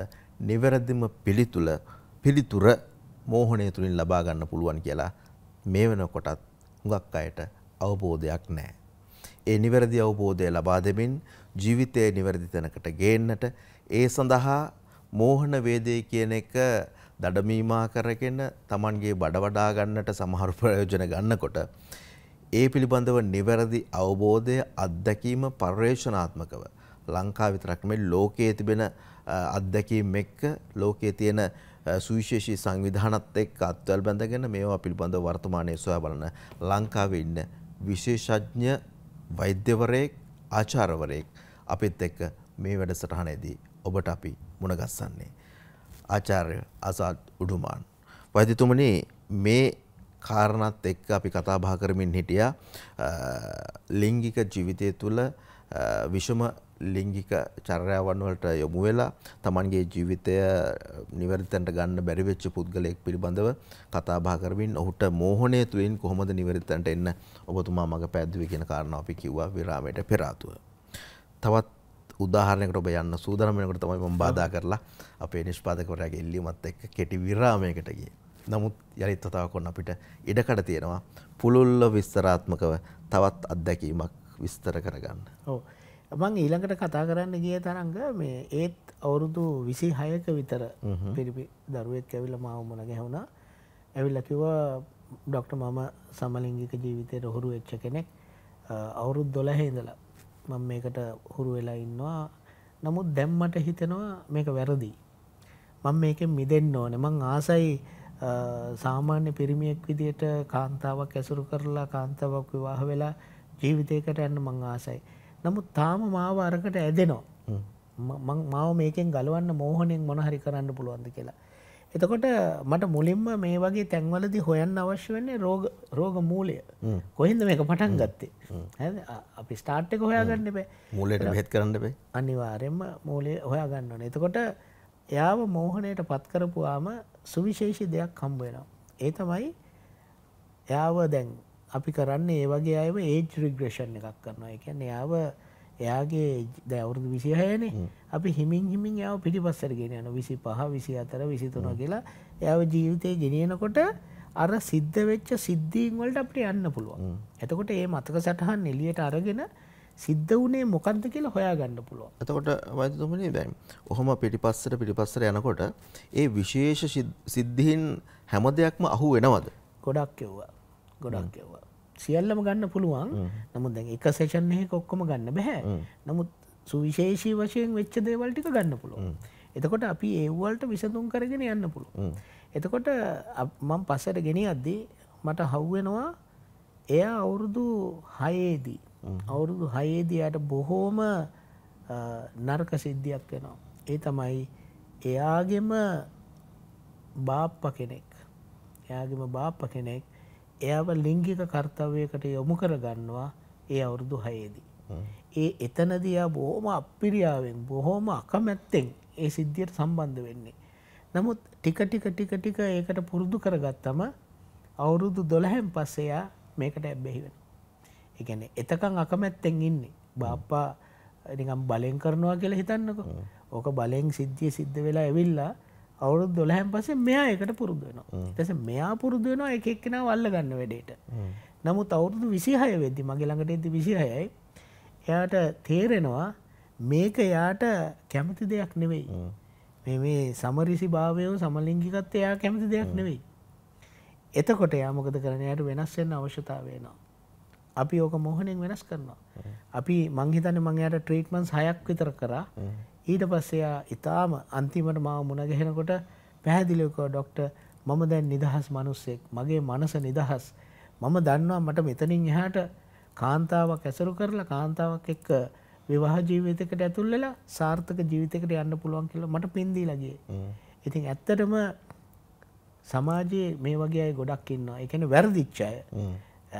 නිවැරදිම පිළිතුල පිළිතුර මෝහනය තුළින් ලබා ගන්න පුළුවන් කියලා මේ වෙනකොටත් හුඟක් අයට අවබෝධයක් නැහැ. ඒ නිවැරදි අවබෝධය ලබා දෙමින් ජීවිතයේ නිවැරදි තැනකට ගේන්නට ඒ සඳහා මෝහන වේදේ කියන එක දඩමීමා කරගෙන Tamanගේ බඩ වඩා ගන්නට සමහර ප්‍රයෝජන ගන්නකොට ඒ පිළිබඳව නිවැරදි අවබෝධය අත්දැකීම පර්යේෂණාත්මකව ලංකාව විතරක් නෙමෙයි ලෝකයේ තිබෙන අත්දැකීම් එක්ක ලෝකයේ තියෙන සුවිශේෂී සංවිධානත් එක්ක අත්වැල් බැඳගෙන මේවා පිළිබඳව වර්තමානයේ සොයා බලන ලංකාවේ ඉන්න විශේෂඥ වෛද්‍යවරයෙක් ආචාර්යවරයෙක් අපිත් එක්ක මේ වැඩසටහනේදී ඔබට අපි මුණගස්සන්නේ ආචාර්ය අසත් උඩුමාන් වෛද්‍යතුමනි මේ කාරණත් එක්ක අපි කතා බහ කරමින් හිටියා ලිංගික ජීවිතය තුළ විෂම ලිංගික චර්යාවන් වලට යොමු වෙලා තමන්ගේ ජීවිතය නිවැරදිතැනට ගන්න බැරි වෙච්ච පුද්ගලයෙක් පිළිබඳව කතා බහ කරමින් ඔහුට මෝහණය තුලින් කොහොමද නිවැරදිතැනට එන්න ඔබතුමා මඟ පැද්දුවේ කියන කාරණාව අපි කිව්වා විරාමයට පෙර ආතුව. තවත් උදාහරණයකට ඔබ යන්න සූදානම් වෙනකොට තමයි මම බාධා කරලා අපේ නිෂ්පාදකවරයාගේ ඉල්ලීමත් එක්ක කෙටි විරාමයකට ගියේ. නමුත් යලිත් වතාවක් ඔන්න අපිට ඉඩකඩ තියෙනවා පුළුල්ව විස්තරාත්මකව තවත් අත්දැකීමක් විස්තර කරගන්න. ඔව්. මං ඊළඟට කතා කරන්න ගිය තරංග මේ ඒත් අවුරුදු විසි හයක විතර පිරිපි දරුවෙක් ඇවිල මවමුණ ගැහුණ ඇවිල්ලකිව ඩොක්ට මම සමලිංගික ජීවිතයට හුරු එච්ච කෙනෙක් අවුරුත් දොලහේදලා මං මේකට හුරු වෙලා ඉන්නවා නමුත් දැම්මට හිතෙනවා මේක වැරදිී. මං මේක මිදෙන්න්න ඕන මං ආසයි සාමාන්‍ය පිරිමියෙක් විදියට කාන්තාවක් ඇසුරු කරලා කාන්තාවක් විවාහ වෙලා ජීවිතයකට ඇන්න මං ආසයි. නමුත් තාම මාව අරකට ඇදෙනවා. මාව මේකෙන් ගලවන්න මෝහනෙන් මොනහරි කරන්න පුළුවන්ද කියලා. එතකොට මට මුලින්ම මේ වගේ තැන්වලදි හොයන්න අවශ්‍ය වෙන්නේ රෝග රෝග මූලය කොහින්ද මේක පටන් ගත්තේ අපි ස්ටාර්ට් එක හොයාගන්න බෑ මූලයට බෙහෙත් කරන්න බෑ අනිවාර්යෙන්ම මූලය හොයාගන්න ඕනේ එතකොට එයාව මෝහණයට පත් කරපුවාම සුවිශේෂී දෙයක් හම්බ වෙනවා ඒ තමයි එයාව දැන් අපි කරන්න ඒ වගේ අයම ඒජ් රිග්‍රේෂන් එකක් කරනවා එක යාව එයාගේ දැවුරුදු විසිහයනේ අපි හිමින් හිමින් යාව පිටිපස්සරගෙන යන විසි පහ විසි අතර විසිතුන කියලා එයාව ජීවිතය ගෙනියනකොට අර සිද්ධ වෙච්ච සිද්ධීන් වලට අපට යන්න පුළුවන්. එතකොට ඒ මතක සටහන් එලියට අරගෙන සිද්ධ වනේ මොකක්ද කියලා හොයා ගන්න පුළුවන්. එතකොට වෛද්‍යතුමනි දැන් ඔහොම පිටිපස්සට පිටිපස්සට යනකොට ඒ විශේෂ සිද්ධීන් හැම දෙයක්ම අහු වෙනවද? ගොඩක් එවුවා. ගොඩක් එවුවා. සියල්ලම ගන්න පුළුවන් නමුත් දැන් එක සේෂන් එහි කොක්කොම ගන්න බැහැ නමුත් සුවිශේෂී වශයෙන් වෙච්ච දේවල්ටික ගන්න පුළුවන් එතකොට අපි ඒවල්ට විසඳුම් කරගෙන යන්න පුළුවන් එතකොට මං පස්සට ගෙන අද්දී මට හව්වෙනවා එයා අවුරුදු හයේදී අවුරුදු හයේදයට බොහෝම නර්ක සිද්ධියක් වෙනවා ඒ තමයි එයාගෙම බාප්ප කෙනෙක් එයාගෙම බාප්ප කෙනෙක් එයාව ලිංගික කර්තවයකට යොමු කරගන්නවා ඒ අවුරුදු හයේදී. ඒ එතනදයා බොහොම අපිරියාවෙන් බොහොම අකමැත්තෙන් ඒ සිද්ධියට සම්බන්ධ වෙන්නේ. නමුත් ටික ටික ටික ටික ඒකට පුරුදු කරගත්තම අවුරුදු දොළහැම් පස්සයා මේකට ඇබ්බැහිවෙන. එකන එතකං අකමැත්තෙන් ඉන්නේ බාප්පා නිකම් බලෙන් කරනවා කියලා හිතන්නක ඕක බලෙන් සිද්ධිය සිද්ධ වෙලා ඇවිල්ලා අවුරුදු දොළහැම් පසේ මෙයා එකට පුරුදු වෙනවා තැස මෙයා පුරුදු වෙනවා එක එක්කෙන වල්ල ගන්න වැඩේට නමුත් අවුරුදු විසිහය වෙද්දි මගේ ළඟට එද්දි විසිහයයි එයාට තේරෙනවා මේක යාට කැමති දෙයක් නෙවෙයි මේ මේ සමරිසි භාවයෝ සමලින්ගිකත් එයා කැමති දෙයක් නෙවෙයි එතකොට යාමකද කරනයට වෙනස්වෙන්න අවශ්‍යතාවේනවා අපි ඕක මොහනෙන් වෙනස් කරනවා අපි මංහිතන මංයට ට්‍රීට්මන්ස් හයක් විතර කරා ඊට පස්සයා ඉතාම අන්තිමට මාව මුණගහෙනකොට පැහැදිලිකෝ ඩොක්ට මම දැන් නිදහස් මනුස්සෙක් මගේ මනස නිදහස් මම දන්නවා මට මෙතනින් එහාට කාන්තාවක් ඇසරු කරලා කාන්තාවක් එක්ක විවාහ ජීවිතකට ඇතුල්ලලා සාර්ථක ජීවිතකට යන්න පුළුවන් කියලා මට පින්දී ලගේ. ඉතින් ඇත්තටම සමාජයේ මේ වගේ අය ගොඩක් ඉන්නවා එකන වැරදිච්චාය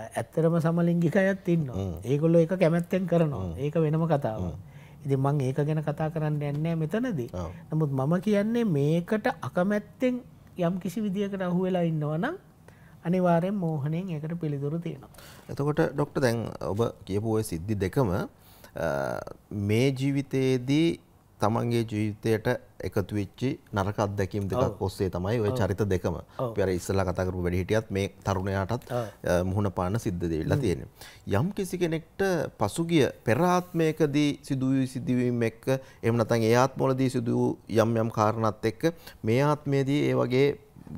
ඇත්තරම සමලින්ගිකයත් ඉන්න ඒගොල්ල එක කැමැත්තෙන් කරනවා ඒක වෙනම කතාව. ඉති මං ඒක ගැන කතා කරන්න යන්නේ මෙතනදී. නමුත් මම කියන්නේ මේකට අකමැත්තෙන් යම් කිසි විදිකට අහුවෙලා ඉන්නවනම් අනිවාරයෙන් මෝහනයෙන් ඒකට පිළිතුරු තියෙනවා. එතකොට ඩොක්ට දැන් ඔබ කියපු ඔය සිද්ධි දෙකම මේ ජීවිතයේදී තමන්ගේ ජීවිතයට එකතු වෙච්චි නරක අත්දැකීම් දෙකක් ඔස්සේ තමයි ওই චරිත දෙකම අපි අර ඉස්සෙල්ලා කතා කරපු වැඩි හිටියත් මේ තරුණයාටත් මුහුණ පාන්න සිද්ධ දෙවිලා තියෙනවා. යම් කිසි කෙනෙක්ට පසුගිය පෙර ආත්මයකදී සිදු වූ සිදුවීම් එක්ක එහෙම නැත්නම් ඒ ආත්මවලදී සිදු වූ යම් යම් කාරණාත් එක්ක මේ ආත්මයේදී ඒ වගේ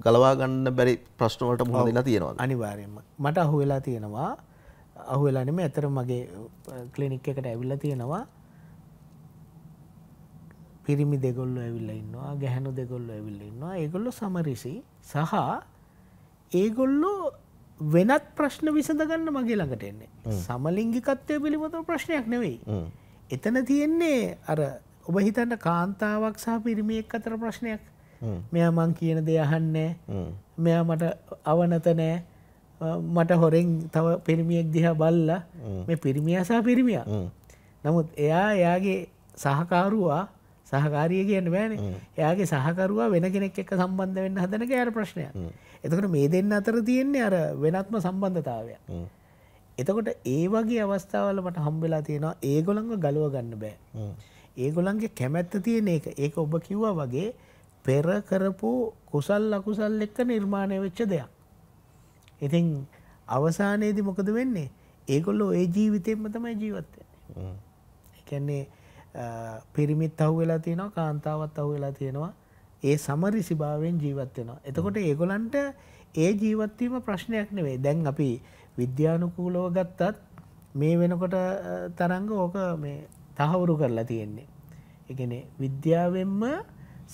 ගලවා ගන්න බැරි ප්‍රශ්න වලට මුහුණ දෙලා තියෙනවා. අනිවාර්යයෙන්ම. මට අහුවෙලා තියෙනවා. අහුවෙලා නෙමෙයි අතර මගේ ක්ලිනික් එකට ඇවිල්ලා තියෙනවා. පිරිමි දෙගොල්ලො ඇවිල්ල ඉන්නවා ගැහැනු දෙගොල්ලො ඇවිල්ල ඉන්නවා ඒගොල්ලො සමරිසි සහ ඒගොල්ලෝ වෙනත් ප්‍රශ්න විසඳගන්න මගේ ළඟට එන්නේ සමලිංගිකත්වය පිළිබඳව ප්‍රශ්නයක් නෙවෙයි එතන තියෙන්නේ අර ඔබ හිතන්න කාන්තාවක් සහ පිරිමියෙක් අතර ප්‍රශ්නයක් මෙයා මං කියන දෙ අහන්නේ මෙයා මට අවනත නෑ මට හොරෙන් තව පිරිමියෙක් දිහා බල්ල මේ පිරිමියසා පිරිමිය නමුත් එයා එයාගේ සහකාරුවා සහකාරිය කියන්න බෑන එයාගේ සහකරුවා වෙන කෙනෙක් එක්ක සම්බන්ධ වෙන්න හදනක ඇර ප්‍රශ්නය එතකට මේ දෙන්න අතර තියෙන්නේ අර වෙනත්ම සම්බන්ධතාවය එතකොට ඒ වගේ අවස්ථාවල මට හම්බෙලා තියෙනවා ඒගොළඟ ගලුව ගන්න බෑ ඒගොළන්ගේ කැමැත්ත තියෙන එක ඒක ඔබ කිව්වා වගේ පෙර කරපු කුසල් ලකුසල් එක්ක නිර්මාණය වෙච්ච දෙයක් ඉතින් අවසානයේදි මොකද වෙන්නේ ඒගොල්ලෝ ඒ ජීවිතයෙන්ම තමයි ජීවත්වන්නේ එකන්නේ පිරිමිත් අහු වෙලා තියෙනවා කාන්තාවත් අහු වෙලා තියෙනවා ඒ සමරිසි භාවයෙන් ජීවත් වෙනවා. එතකොට ඒගොලන්ට ඒ ජීවත්වීම ප්‍රශ්නයක් නෙවේ දැන් අපි විද්‍යානුකූලව ගත්තත් මේ වෙනකොට තරංග ඕක මේ තහවුරු කරලා තියෙන්නේ. එකන විද්‍යාවෙන්ම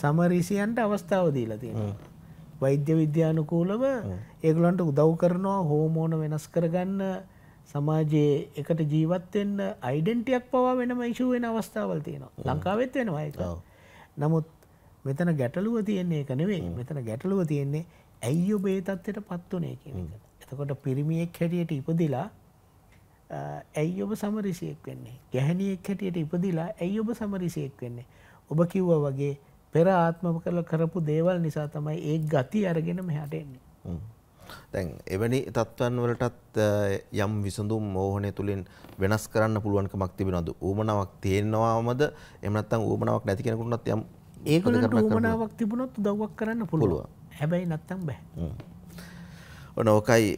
සමරිසියන්ට අවස්ථාව දීලා තියෙනවා. වෛද්‍ය විද්‍යානුකූලව ඒගලන්ට උදව් කරනවා හෝමෝන වෙනස් කරගන්න සමාජයේ එකට ජීවත්වෙන්න අයිඩෙන්ටියක් පවා වෙනම ඉශුවෙන අවස්ථාවල් තියෙනවා ලංකාවෙත් වෙනවා එක නමුත් මෙතන ගැටලුව තියන්නේ එක නෙවේ මෙතන ගැටලුව තියෙන්නේ ඇයි ඔබේ තත්වයට පත්වනේ කියන එක එතකොට පිරිමියෙක් හැටියට ඉපදිලා ඇයි ඔබ සමරිසියෙක් වෙන්නේ ගැහැනියෙක් හැටියට ඉපදිලා ඇයි ඔබ සමරිසියෙක් වෙන්නේ ඔබ කිව්ව වගේ පෙර ආත්මම කරලා කරපු දේවල් නිසා තමයි ඒ ගති අරගෙන මෙහට එන්නේ දැන් එවැනි තත්ත්වයන් වලටත් යම් විසඳුම් මෝහණය තුලින් වෙනස් කරන්න පුළුවන්කමක් තිබෙනවද? ඌමනාවක් තියෙනවමද? එහෙම නැත්නම් ඌමනාවක් නැති කෙනෙකුටත් යම් ඒගොල්ලන්ට ඌමනාවක් තිබුණොත් උදව්වක් කරන්න පුළුවන්. හැබැයි නැත්තම් බෑ. ඕකයි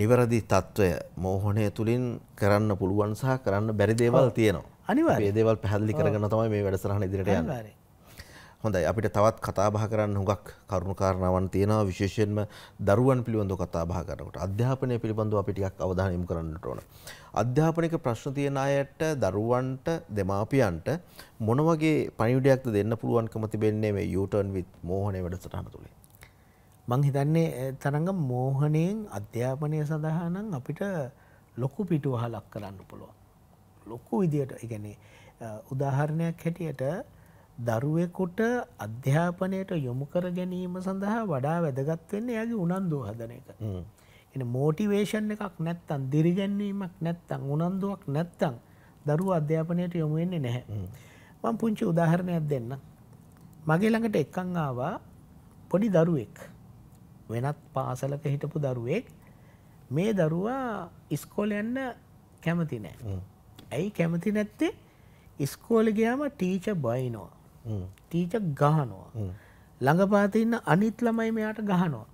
නිවැරදි තත්ත්වය මෝහණය තුළින් කරන්න පුළුවන් සහ කරන්න බැරි දේවල් තියෙනවා අනිවා දේවල් පැහදිලි කරගන්න තමයි මේ වැඩසරහන ඉදිරිට යන්න. හොඳයි අපිට තවත් කතා බහ කරන්න හුඟක් කරුණු කාරණාවන් තියෙනවා විශේෂයෙන්ම දරුවන් පිළිබඳව කතා බහ කරනකොට අධ්‍යාපනය පිළිබඳව අපි ටිකක් අවධානය යොමු කරන්නට ඕන. අධ්‍යාපනික ප්‍රශ්න තියෙන අයට දරුවන්ට දෙමාපියන්ට මොන වගේ පණිවිඩයක්ද දෙන්න පුළුවන්කම තිබෙන්නේ මේ U-turn with මෝහනේ වැඩසටහන තුලේ? මං හිතන්නේ තරංග මෝහණයෙන් අධ්‍යාපනය සඳහා නම් අපිට ලොකු පිටුවහලක් කරන්න පුළුවන්. ලොකු විදියට ඒ කියන්නේ උදාහරණයක් හැටියට දරුවෙකුට අධ්‍යාපනයට යොමු කර ගැනීම සඳහා වඩා වැදගත් වෙන්න ඇගේ උනන්දුව හදන එක. එ මෝටිවේෂන් එකක් නැත්තන් දිරිගැන්වීමක් නැත්තං උනන්දුවක් නැත්තං දරු අධ්‍යාපනයට යොමුවෙන්නේ නැහැ. මං පුංචි උදාහරණයක් දෙන්න. මගේ ළඟට එක්කං ආවා පොඩි දරුවෙක් වෙනත් පාසලක හිටපු දරුවෙක් මේ දරුවා ඉස්කෝල යන්න කැමති නෑ. ඇයි කැමති නැත්තේ ඉස්කෝලගයාම ටීච බයිනවා. ටීච ගහනවා ළඟපාත ඉන්න අනිත් ළමයි මෙයාට ගහනවා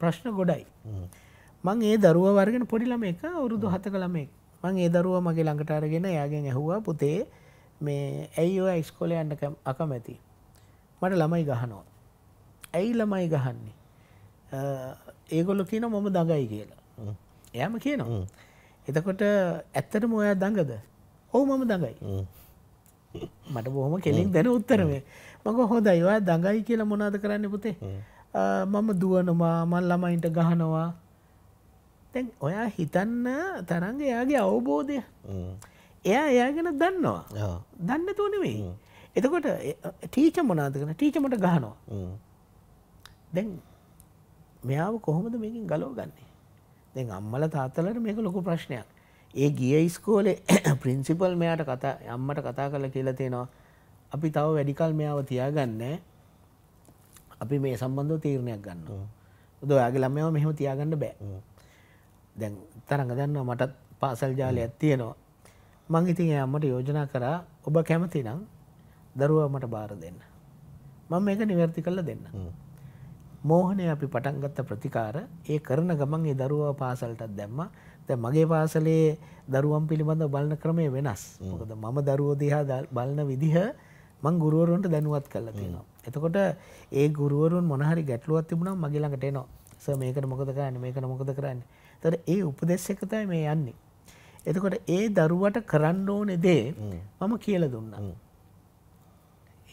ප්‍රශ්න ගොඩයි මං ඒ දරුව වර්ගෙන පොඩිලම එක අවුරුදු හත කළමෙක් මං ඒ දරුව මගේ ළඟට අරගෙන යාගෙන් ඇහුවා පුතේ මේ ඇයි ඔය ඉස්කොලේ යන්න අකමැති මට ළමයි ගහනවා ඇයි ළමයි ගහන්නේ ඒගොල්ලො කියන මොම දඟයි කියලා එයම කියනවා එතකොට ඇත්තටම ඔයා දඟද ඔහු මම දඟයි මට බොහොම කෙලින් දැන උත්තරමේ මඟ හොඳ අයිවා දඟයි කියලා මොනාද කරන්න පුතේ මම දුවනවා මල් ළමයින්ට ගහනවා තැන් ඔයා හිතන්න තරංග එයාගේ අවබෝධය එයා එයාගෙන දන්නවා දන්න තුනෙවෙයි එතකොට ටීච මොනාද කන ටීචමට ගහනවා දැන් මෙයාාව කොහොමද මේකින් ගලෝ ගන්නේ දෙ අම්මල තාතලට මේක ලොකු ප්‍රශ්නයක් ඒ ගිය ඉස්කෝලේ ප්‍රින්සිපල් මෙයාට කතා අම්මට කතා කළ කියලා තියෙනවා අපි තව වැඩිකල් මෙයාව තියාගන්න අපි මේ සම්බන්ධව තීරණයක් ගන්න ද ඔයාගේ ළමයව මෙහෙම තියාගන්න බෑ දැන් තරඟ දන්න මටත් පාසල් ජාලයක් තියෙනවා මං ඉතින් අම්මට යෝජනා කරා ඔබ කැමති නම් දරුවා මට බාර දෙන්න මං මේක නිවැරති කල්ල දෙන්න මෝහනය අපි පටන්ගත්ත ප්‍රතිකාර ඒ කරන ගමන් ඒ දරුවා පාසල්ටත් දැම්මා දැ මගේ පාසලේ දරුවම් පිළිබඳ බලන ක්‍රමය වෙනස් මොකද මම දරුවෝ දිහා බලන විදිහ මං ගුරුවරුන්ට දැනුවත් කරලා තියෙනවා. එතකොට ඒ ගුරුවරුන් මොනහරි ගැටලුවත් තිබුණා මගේ ළඟට එනවා. සර් මේකට මොකද කරන්නේ මේකට මොකද කරන්නේ. ඒතර ඒ උපදේශ එක තමයි මේ යන්නේ. එතකොට ඒ දරුවට කරන්න ඕනේ දේ මම කියලා දුන්නා.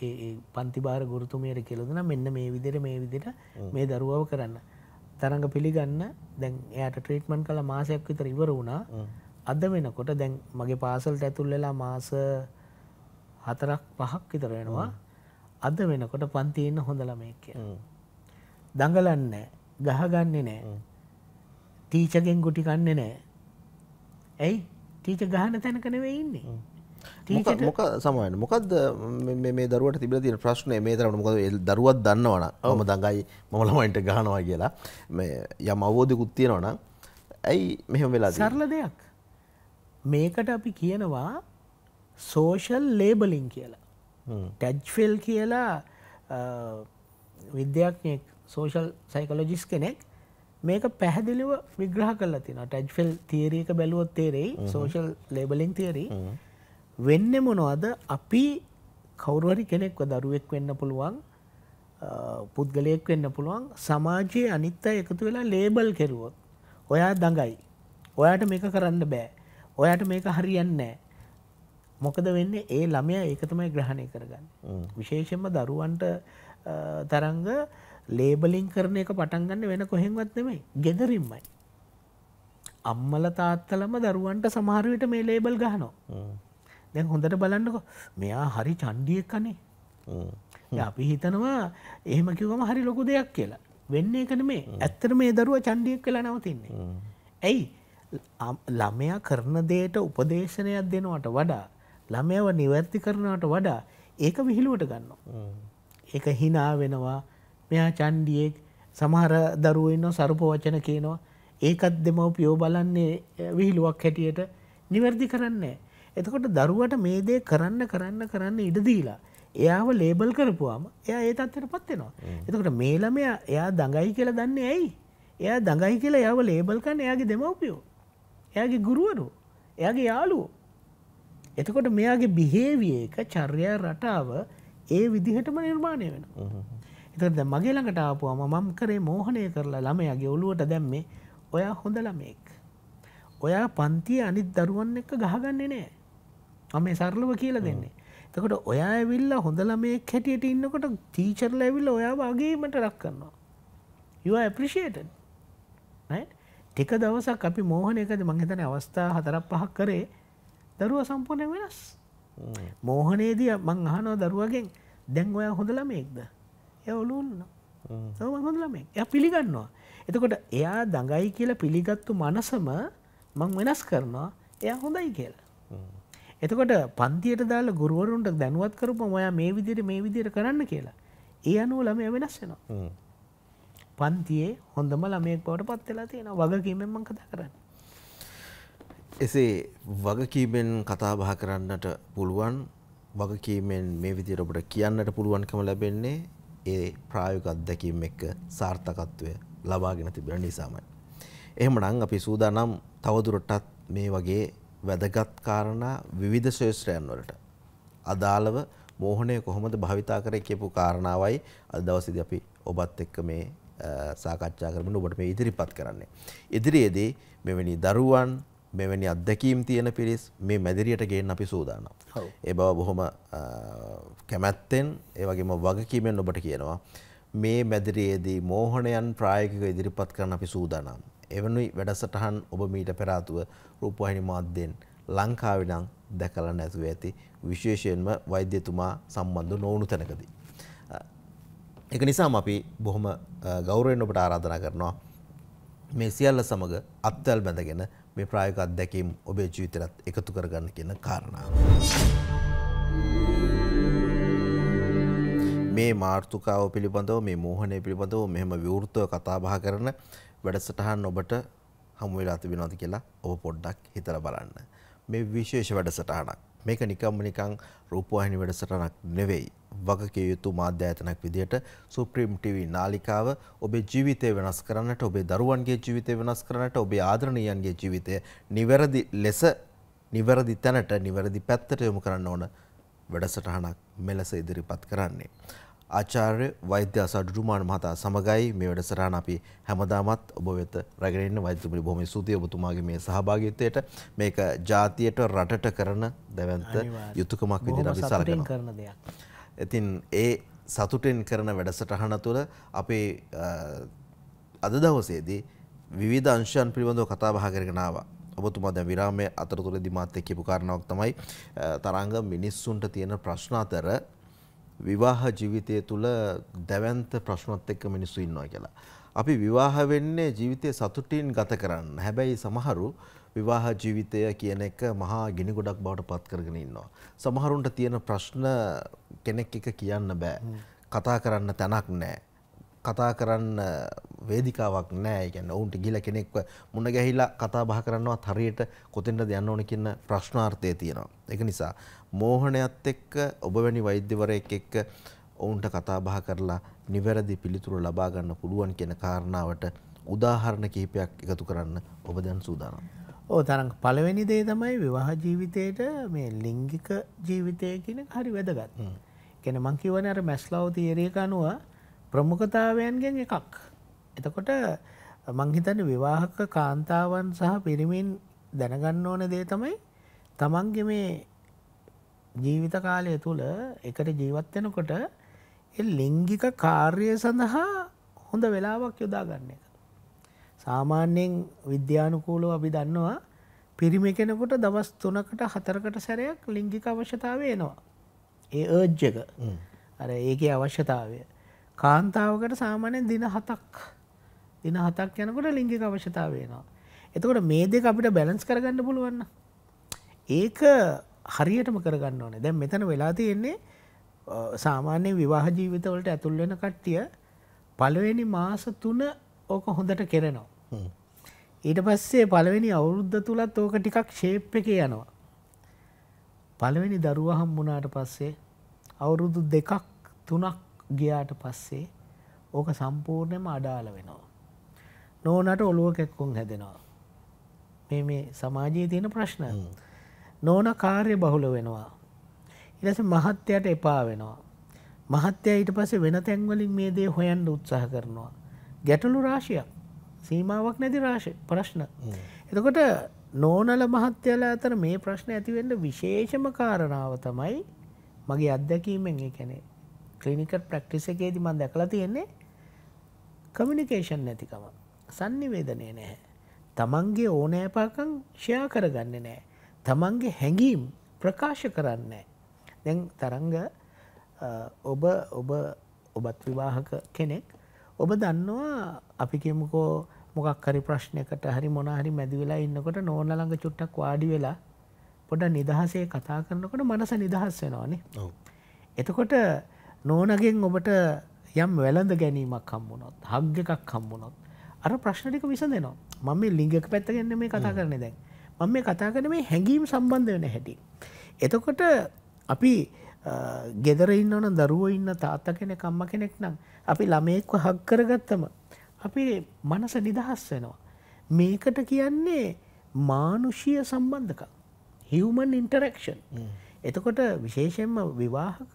ඒ පන්තිබාර ගුරුතුමියට කියලා දුන්නා මෙන්න මේ විදිහට මේ විදිහට මේ දරුවව කරන්න. තරඟ පිළිගන්න දැන් එයට ට්‍රීට්මන් කළ මාසයක් විතර ඉවර වුණා අද වෙනකොට දැන් මගේ පාසල්ට ඇතුල් වෙලා මාස හතරක් පහක් විතර වෙනවා අද වෙනකොට පන්තියන්න හොඳලමයක දඟලන්න ගහගන්නේ නෑ ටීචගෙන් ගුටි කන්නේ නෑ ඇයි ටීච ගහන තැනකනවෙ ඉන්නේ මොක සමයන මොකක්ද මේ දරුවට තිබල තින ප්‍රශ්නය මේ තරට මොකද දරුවත් දන්නවන ම දඟයි මොමලමයින්ට ගහනවා කියලා යම අවබෝධකුත් තියෙනවන ඇයි මෙහම වෙලා සරල දෙයක් මේකට අපි කියනවා සෝෂල් ලේබලින් කියලා ටැජ්ෆෙල් කියලා විද්‍යාඥයෙක් සෝෂල් සයිකලොජිස් කෙනෙක් මේක පැහැදිලිව විග්‍රහ කල තින ටැජ්ෆෙල් තේරක බැලුවොත් තේරෙයි සෝෂල් ලේබලින් තේරී වෙන්න මොනවද අපි කවුරුවරි කෙනෙක්ව දරුවෙක් වෙන්න පුළුවන් පුද්ගලයෙක් වෙන්න පුළුවන් සමාජයේ අනිත් අය එකතු වෙලා ලේබල් කෙරුවොත් ඔයා දඟයි ඔයාට මේක කරන්න බෑ ඔයාට මේක හරියන්නෑ මොකද වෙන්න ඒ ළමය ඒකතමයි ග්‍රහණය කරගන්න විශේෂෙන්ම දරුවන්ට තරංග ලේබලින් කරන එක පටන්ගන්න වෙන කොහෙන්වත් නෙමයි ගෙදරින්මයි අම්මල තාත්තලම දරුවන්ට සමහරවිට මේ ලේබල් ගහනෝ දැන් හොඳට බලන්නකො මෙයා හරි චන්්ඩියක්කනේ අපි හිතනවා එහෙම කිවම හරි ලොකු දෙයක් කියලා වෙන්න එකන මේ ඇත්තර මේ දරුව චන්්ඩියක් කලා නවතින්නේ. ඇයි ළමයා කරන දේට උපදේශනයක් දෙනවට වඩා ළමයව නිවැරති කරනට වඩා ඒක විහිළුවට ගන්නවා. ඒක හිනා වෙනවා මෙයා චන්්ඩියෙක් සමහර දරුවන්න සරුප වචන කියනවා ඒකත් දෙමව පියෝ බලන්නේ විහිළුවක් හැටියට නිවැරදි කරන්නේ. එතකොට දරුවට මේ දේ කරන්න කරන්න කරන්න ඉඩදීලා. එයාව ලේබල් කරපුවාම එයා ඒ තත්වයට පත්වෙනවා. එතකට මේලම එයා දඟයි කියලා දන්නේ ඇයි. එයා දඟයි කියලා යව ලේබල් කන්න එයාගේ දෙමවපියෝ. එයාගේ ගුරුවරු. එයාගේ යාලුවෝ. එතකොට මෙයාගේ බිහේවියක චර්යා රටාව ඒ විදිහටම නිර්මාණය වෙන. එතද මගේ ළඟට ආපුුවම මම් කරේ මෝහනය කරලා ළමයගේ ඔලුවට දැම්මේ ඔයා හොඳ ළමයෙක්. ඔයා පන්තිය අනිත් දරුවන් එක්ක ගහගන්නේ නෑ. මම මේ සරලව කියලා දෙන්නේ. එතකොට ඔයා ඇවිල්ලා හොඳ ළමයෙක් හැටියට ඉන්නකොට ටීචර්ලා ඇවිල්ලා ඔයාව අගේමට රක් කරනවා. you are appreciated. right? ටික දවසක් අපි මෝහන එකද මං හිතන්නේ අවස්ථා හතරක් පහක් කරේ දරුවා සම්පූර්ණයෙන් වෙනස්. මෝහනේදී මං අහනවා දරුවගෙන් දැන් ඔයා හොඳ ළමයෙක්ද? එයා ඔලුව උල්ලනවා. තම හොඳ ළමෙන් එය පිළිගන්නවා. එතකොට එයා දඟයි කියලා පිළිගත්තු මනසම මං වෙනස් කරනවා එයා හොඳයි කියලා. එතකොට පන්තියට දාලා ගුරුවරුන්ට දැනුවත් කරපු මොයා මේ විදියට මේ විදියට කරන්න කියලා. ඒ අනුව ළමය වෙනස් වෙනවා. පන්තියේ හොඳම ළමයෙක් බවට පත් වෙලා තියෙනවා වගකීමෙන් මම කතා කරන්නේ. එසේ වගකීමෙන් කතා බහ කරන්නට පුළුවන් වගකීමෙන් මේ විදියට ඔබට කියන්නට පුළුවන්කම ලැබෙන්නේ ඒ ප්‍රායෝගික අත්දැකීම් එක්ක සාර්ථකත්වය ලබාගෙන තිබෙන නිසාමයි. එහෙමනම් අපි සූදානම් තවදුරටත් මේ වගේ වැදගත් කාරණා විවිධ ශේෂ්ත්‍රයන් වලට අදාළව මෝහණය කොහොමද භාවිතා කරේ කියපු කාරණාවයි අද දවසේදී අපි ඔබත් එක්ක මේ සාකච්ඡා කරමින් ඔබට මේ ඉදිරිපත් කරන්නේ. ඉදිරියේදී මෙවැනි දරුවන් මෙවැනි අත්දැකීම් තියෙන පිරිස් මේ මැදිරියට ගේන්න අපි සූදානම්. ඒ බව බොහොම කැමැත්තෙන් ඒ වගේම වගකීමෙන් ඔබට කියනවා. මේ මැදිරියේදී මෝහණයන් ප්‍රායෝගිකව ඉදිරිපත් කරන්න අපි සූදානම්. එවැනි වැඩසටහන් ඔබ මීට පෙර ආතුව රූපවාහිනී මාධ්‍යෙන් ලංකාවේ නම් දැකලා නැතුව ඇති විශේෂයෙන්ම වෛද්‍යතුමා සම්බන්ධ නොවුණු තැනකදී. ඒක නිසාම අපි බොහොම ගෞරවයෙන් ඔබට ආරාධනා කරනවා මේ සියල්ල සමග අත්වැල් බැඳගෙන මේ ප්‍රායෝගික අත්දැකීම් ඔබේ ජීවිතයට එකතු කරගන්න කියන කාරණාව. මේ මාර්තුකාව පිළිබඳව මේ මෝහනය පිළිබඳව මෙහෙම විවෘතව කතා බහ කරන වැඩසටහන් ඔබට හමු වෙලා තිබෙනවද කියලා ඔබ පොඩ්ඩක් හිතලා බලන්න. මේ විශේෂ වැඩසටහනක්. මේක නිකම්ම නිකං රූපවාහිනී වැඩසටහනක් නෙවෙයි. වගකිය යුතු මාධ්‍ය ආයතනක් විදිහට සුප්‍රීම් ටීවී නාලිකාව ඔබේ ජීවිතය වෙනස් කරන්නට, ඔබේ දරුවන්ගේ ජීවිතය වෙනස් කරන්නට, ඔබේ ආදරණීයන්ගේ ජීවිතය නිවැරදි ලෙස නිවැරදි තැනට, නිවැරදි පැත්තට යොමු කරන්න ඕන වැඩසටහනක් මෙලෙස ඉදිරිපත් කරන්නේ. ආචාර්ය වෛද්‍ය අසඩු රුමාන මහතා සමගයි මේ වැඩසටහන අපි හැමදාමත් ඔබ වෙත රැගෙන ඉන්න වෛද්‍යතුමනි බොහොම ස්තුතියි ඔබතුමාගේ මේ සහභාගීත්වයට මේක ජාතියට රටට කරන දැවැන්ත යුතුයකමක් විදිහට අපි සලකනවා. ඉතින් ඒ සතුටෙන් කරන වැඩසටහන තුළ අපේ අද දවසේදී විවිධ අංශයන් පිළිබඳව කතා බහ කරගෙන ආවා. ඔබතුමා දැන් විරාමයේ අතරතුරදී මාත් එක්ක කියපු කාරණාවක් තමයි තරංග මිනිස්සුන්ට තියෙන ප්‍රශ්න අතර විවාහ ජීවිතය තුළ දැවන්ත ප්‍රශ්නත් එක්ක මිනිස්සු ඉන්නවා කියලා. අපි විවාහ වෙන්නේ ජීවිතය සතුටින් ගත කරන්න. හැබැයි සමහරු විවාහ ජීවිතය කියන එක මහා ගිනි ගොඩක් බවට පත් කරගෙන ඉන්නවා. සමහරුන්ට තියෙන ප්‍රශ්න කෙනෙක් එක කියන්න බෑ. කතා කරන්න තැනක් නෑ. කතා කරන්න වේදිකාවක් නෑ. ඒ කියන්නේ ඔවුන්ට ගිහිලා කෙනෙක්ව මුණ ගැහිලා කතා බහ කරන්නවත් හරියට කොතෙන්ද යන්න ඕන කියන ප්‍රශ්නාර්ථය තියෙනවා. ඒක නිසා මෝහණයත් එක්ක ඔබ වැනි වෛද්‍යවරයෙක් එක්ක ඔවුන්ට කතා බහ කරලා නිවැරදි පිළිතුරු ලබා ගන්න පුළුවන් කියන කාරණාවට උදාහරණ කිහිපයක් එකතු කරන්න ඔබ දැන් සූදානම්. ඕ තරඟ පළවෙනි දේ තමයි විවාහ ජීවිතයට මේ ලිංගික ජීවිතය කියන හරි වැදගත්. කෙන මං කිවන අර මැස්ලව් තේරියක අනුව ප්‍රමුඛතාවයන්ගෙන් එකක්. එතකොට මංහිතන විවාහක කාන්තාවන් සහ පිරිමින් දැනගන්න ඕන දේ තමයි තමන්ගේ මේ ජීවිත කාලය තුළ එකට ජීවත්වෙනකොට ලිංගික කාර්ය සඳහා හොඳ වෙලාවක් යොදා ගන්න එක. සාමාන්‍යයෙන් විද්‍යානුකූලව අපි දන්නවා පිරිමි කෙනකොට දවස් තුනකට හතරකට සැරයක් ලිංගික අවශ්‍යතාව එනවා. ඒ ඒජ්ජ එක අර ඒක අවශ්‍යතාවය. කාන්තාවකට සාමාන්‍යෙන් දින හතක් දින හතක් යනකොට ලිංගික අවශ්‍යතාවයනවා. එතකොට මේ දෙක අපිට බැලන්ස් කරගන්න පුළුවන්න. ඒක හරියටම කරගන්න ඕනේ දැන් මෙතන වෙලා තියෙන්නේ සාමාන්‍ය විවාහ ජීවිතවලට ඇතුල් වෙන කට්ටිය පළවෙනි මාස තුන ඕක හොඳට කෙරෙනවා. ඊට පස්සේ පළවෙනි අවුරුද්ධ තුලත් ඕක ටිකක් ෂේප් එකේ යනවා. පළවෙනි දරුවා හම්බුණාට පස්සේ අවුරුදු දෙකක් තුනක් ගියාට පස්සේ ඕක සම්පූර්ණයෙන්ම අඩාල වෙනවා. නෝනට ඔළුව කැක්කුම් හැදෙනවා. මේ මේ සමාජයේ තියෙන ප්‍රශ්න. නෝන කාර්ය බහුල වෙනවා. ඉලස මහත්තයට එපා වෙනවා. මහත්තය ඊට පස්සේ වෙන තැන්වලින් මේ දේ හොයන්ඩ උත්සාහ කරනවා. ගැටලු රාශියක් සීමාවක් නැති රාශ ප්‍රශ්න. එතකොට නෝනල මහත්්‍යල අතර මේ ප්‍රශ්න ඇතිවෙන්න විශේෂම කාරණාව තමයි මගේ අත්දැකීමෙන් කැනෙ ක්‍රිනිකට ප්‍රක්ටිස එකේද මන් දැකලා තියෙන්නේ කමිනිිකේෂන් නැතිකම සන්නිවේදනය නැහැ. තමන්ගේ ඕනෑපාකං ෂයා කරගන්න නෑ. තමන්ගේ හැඟීම් ප්‍රකාශ කරන්නේ. දැන් තරංග ඔබ ඔබ ඔබත් විවාහක කෙනෙක් ඔබ දන්නවා අපි කෙමකෝ මොකක් හරි ප්‍රශ්නයකට හරි මොනහරි මැදි වෙලා ඉන්නකොට නෝනළඟ චුට්ටක් වාඩි වෙලා පොඩ නිදහසේ කතා කරනකොට මනස නිදහස් වෙනවානේ එතකොට නෝනගෙන් ඔබට යම් වැළඳ ගැනීමක් හම්බුණොත් හග් එකක් හම්බුණොත් අර ප්‍රශ්නටික විස දෙනවා මම ලිංගක පැත්තගන්න මේ කතා කරන දැන් මම මේ කතා කන මේ හැඟීම් සම්බන්ධ වෙන හැටි. එතකොට අපි ගෙදර ඉන්න ඕන දරුව ඉන්න තාත්ත කෙනෙක් අම්ම කෙනෙක් නම් අපි ළමයෙක්ව හක් කරගත්තම අපි මනස නිදහස් වෙනවා. මේකට කියන්නේ මානුෂීය සම්බන්ධක හිවමන් ඉන්ටරක්ෂන් එතකොට විශේෂෙන්ම විවාහක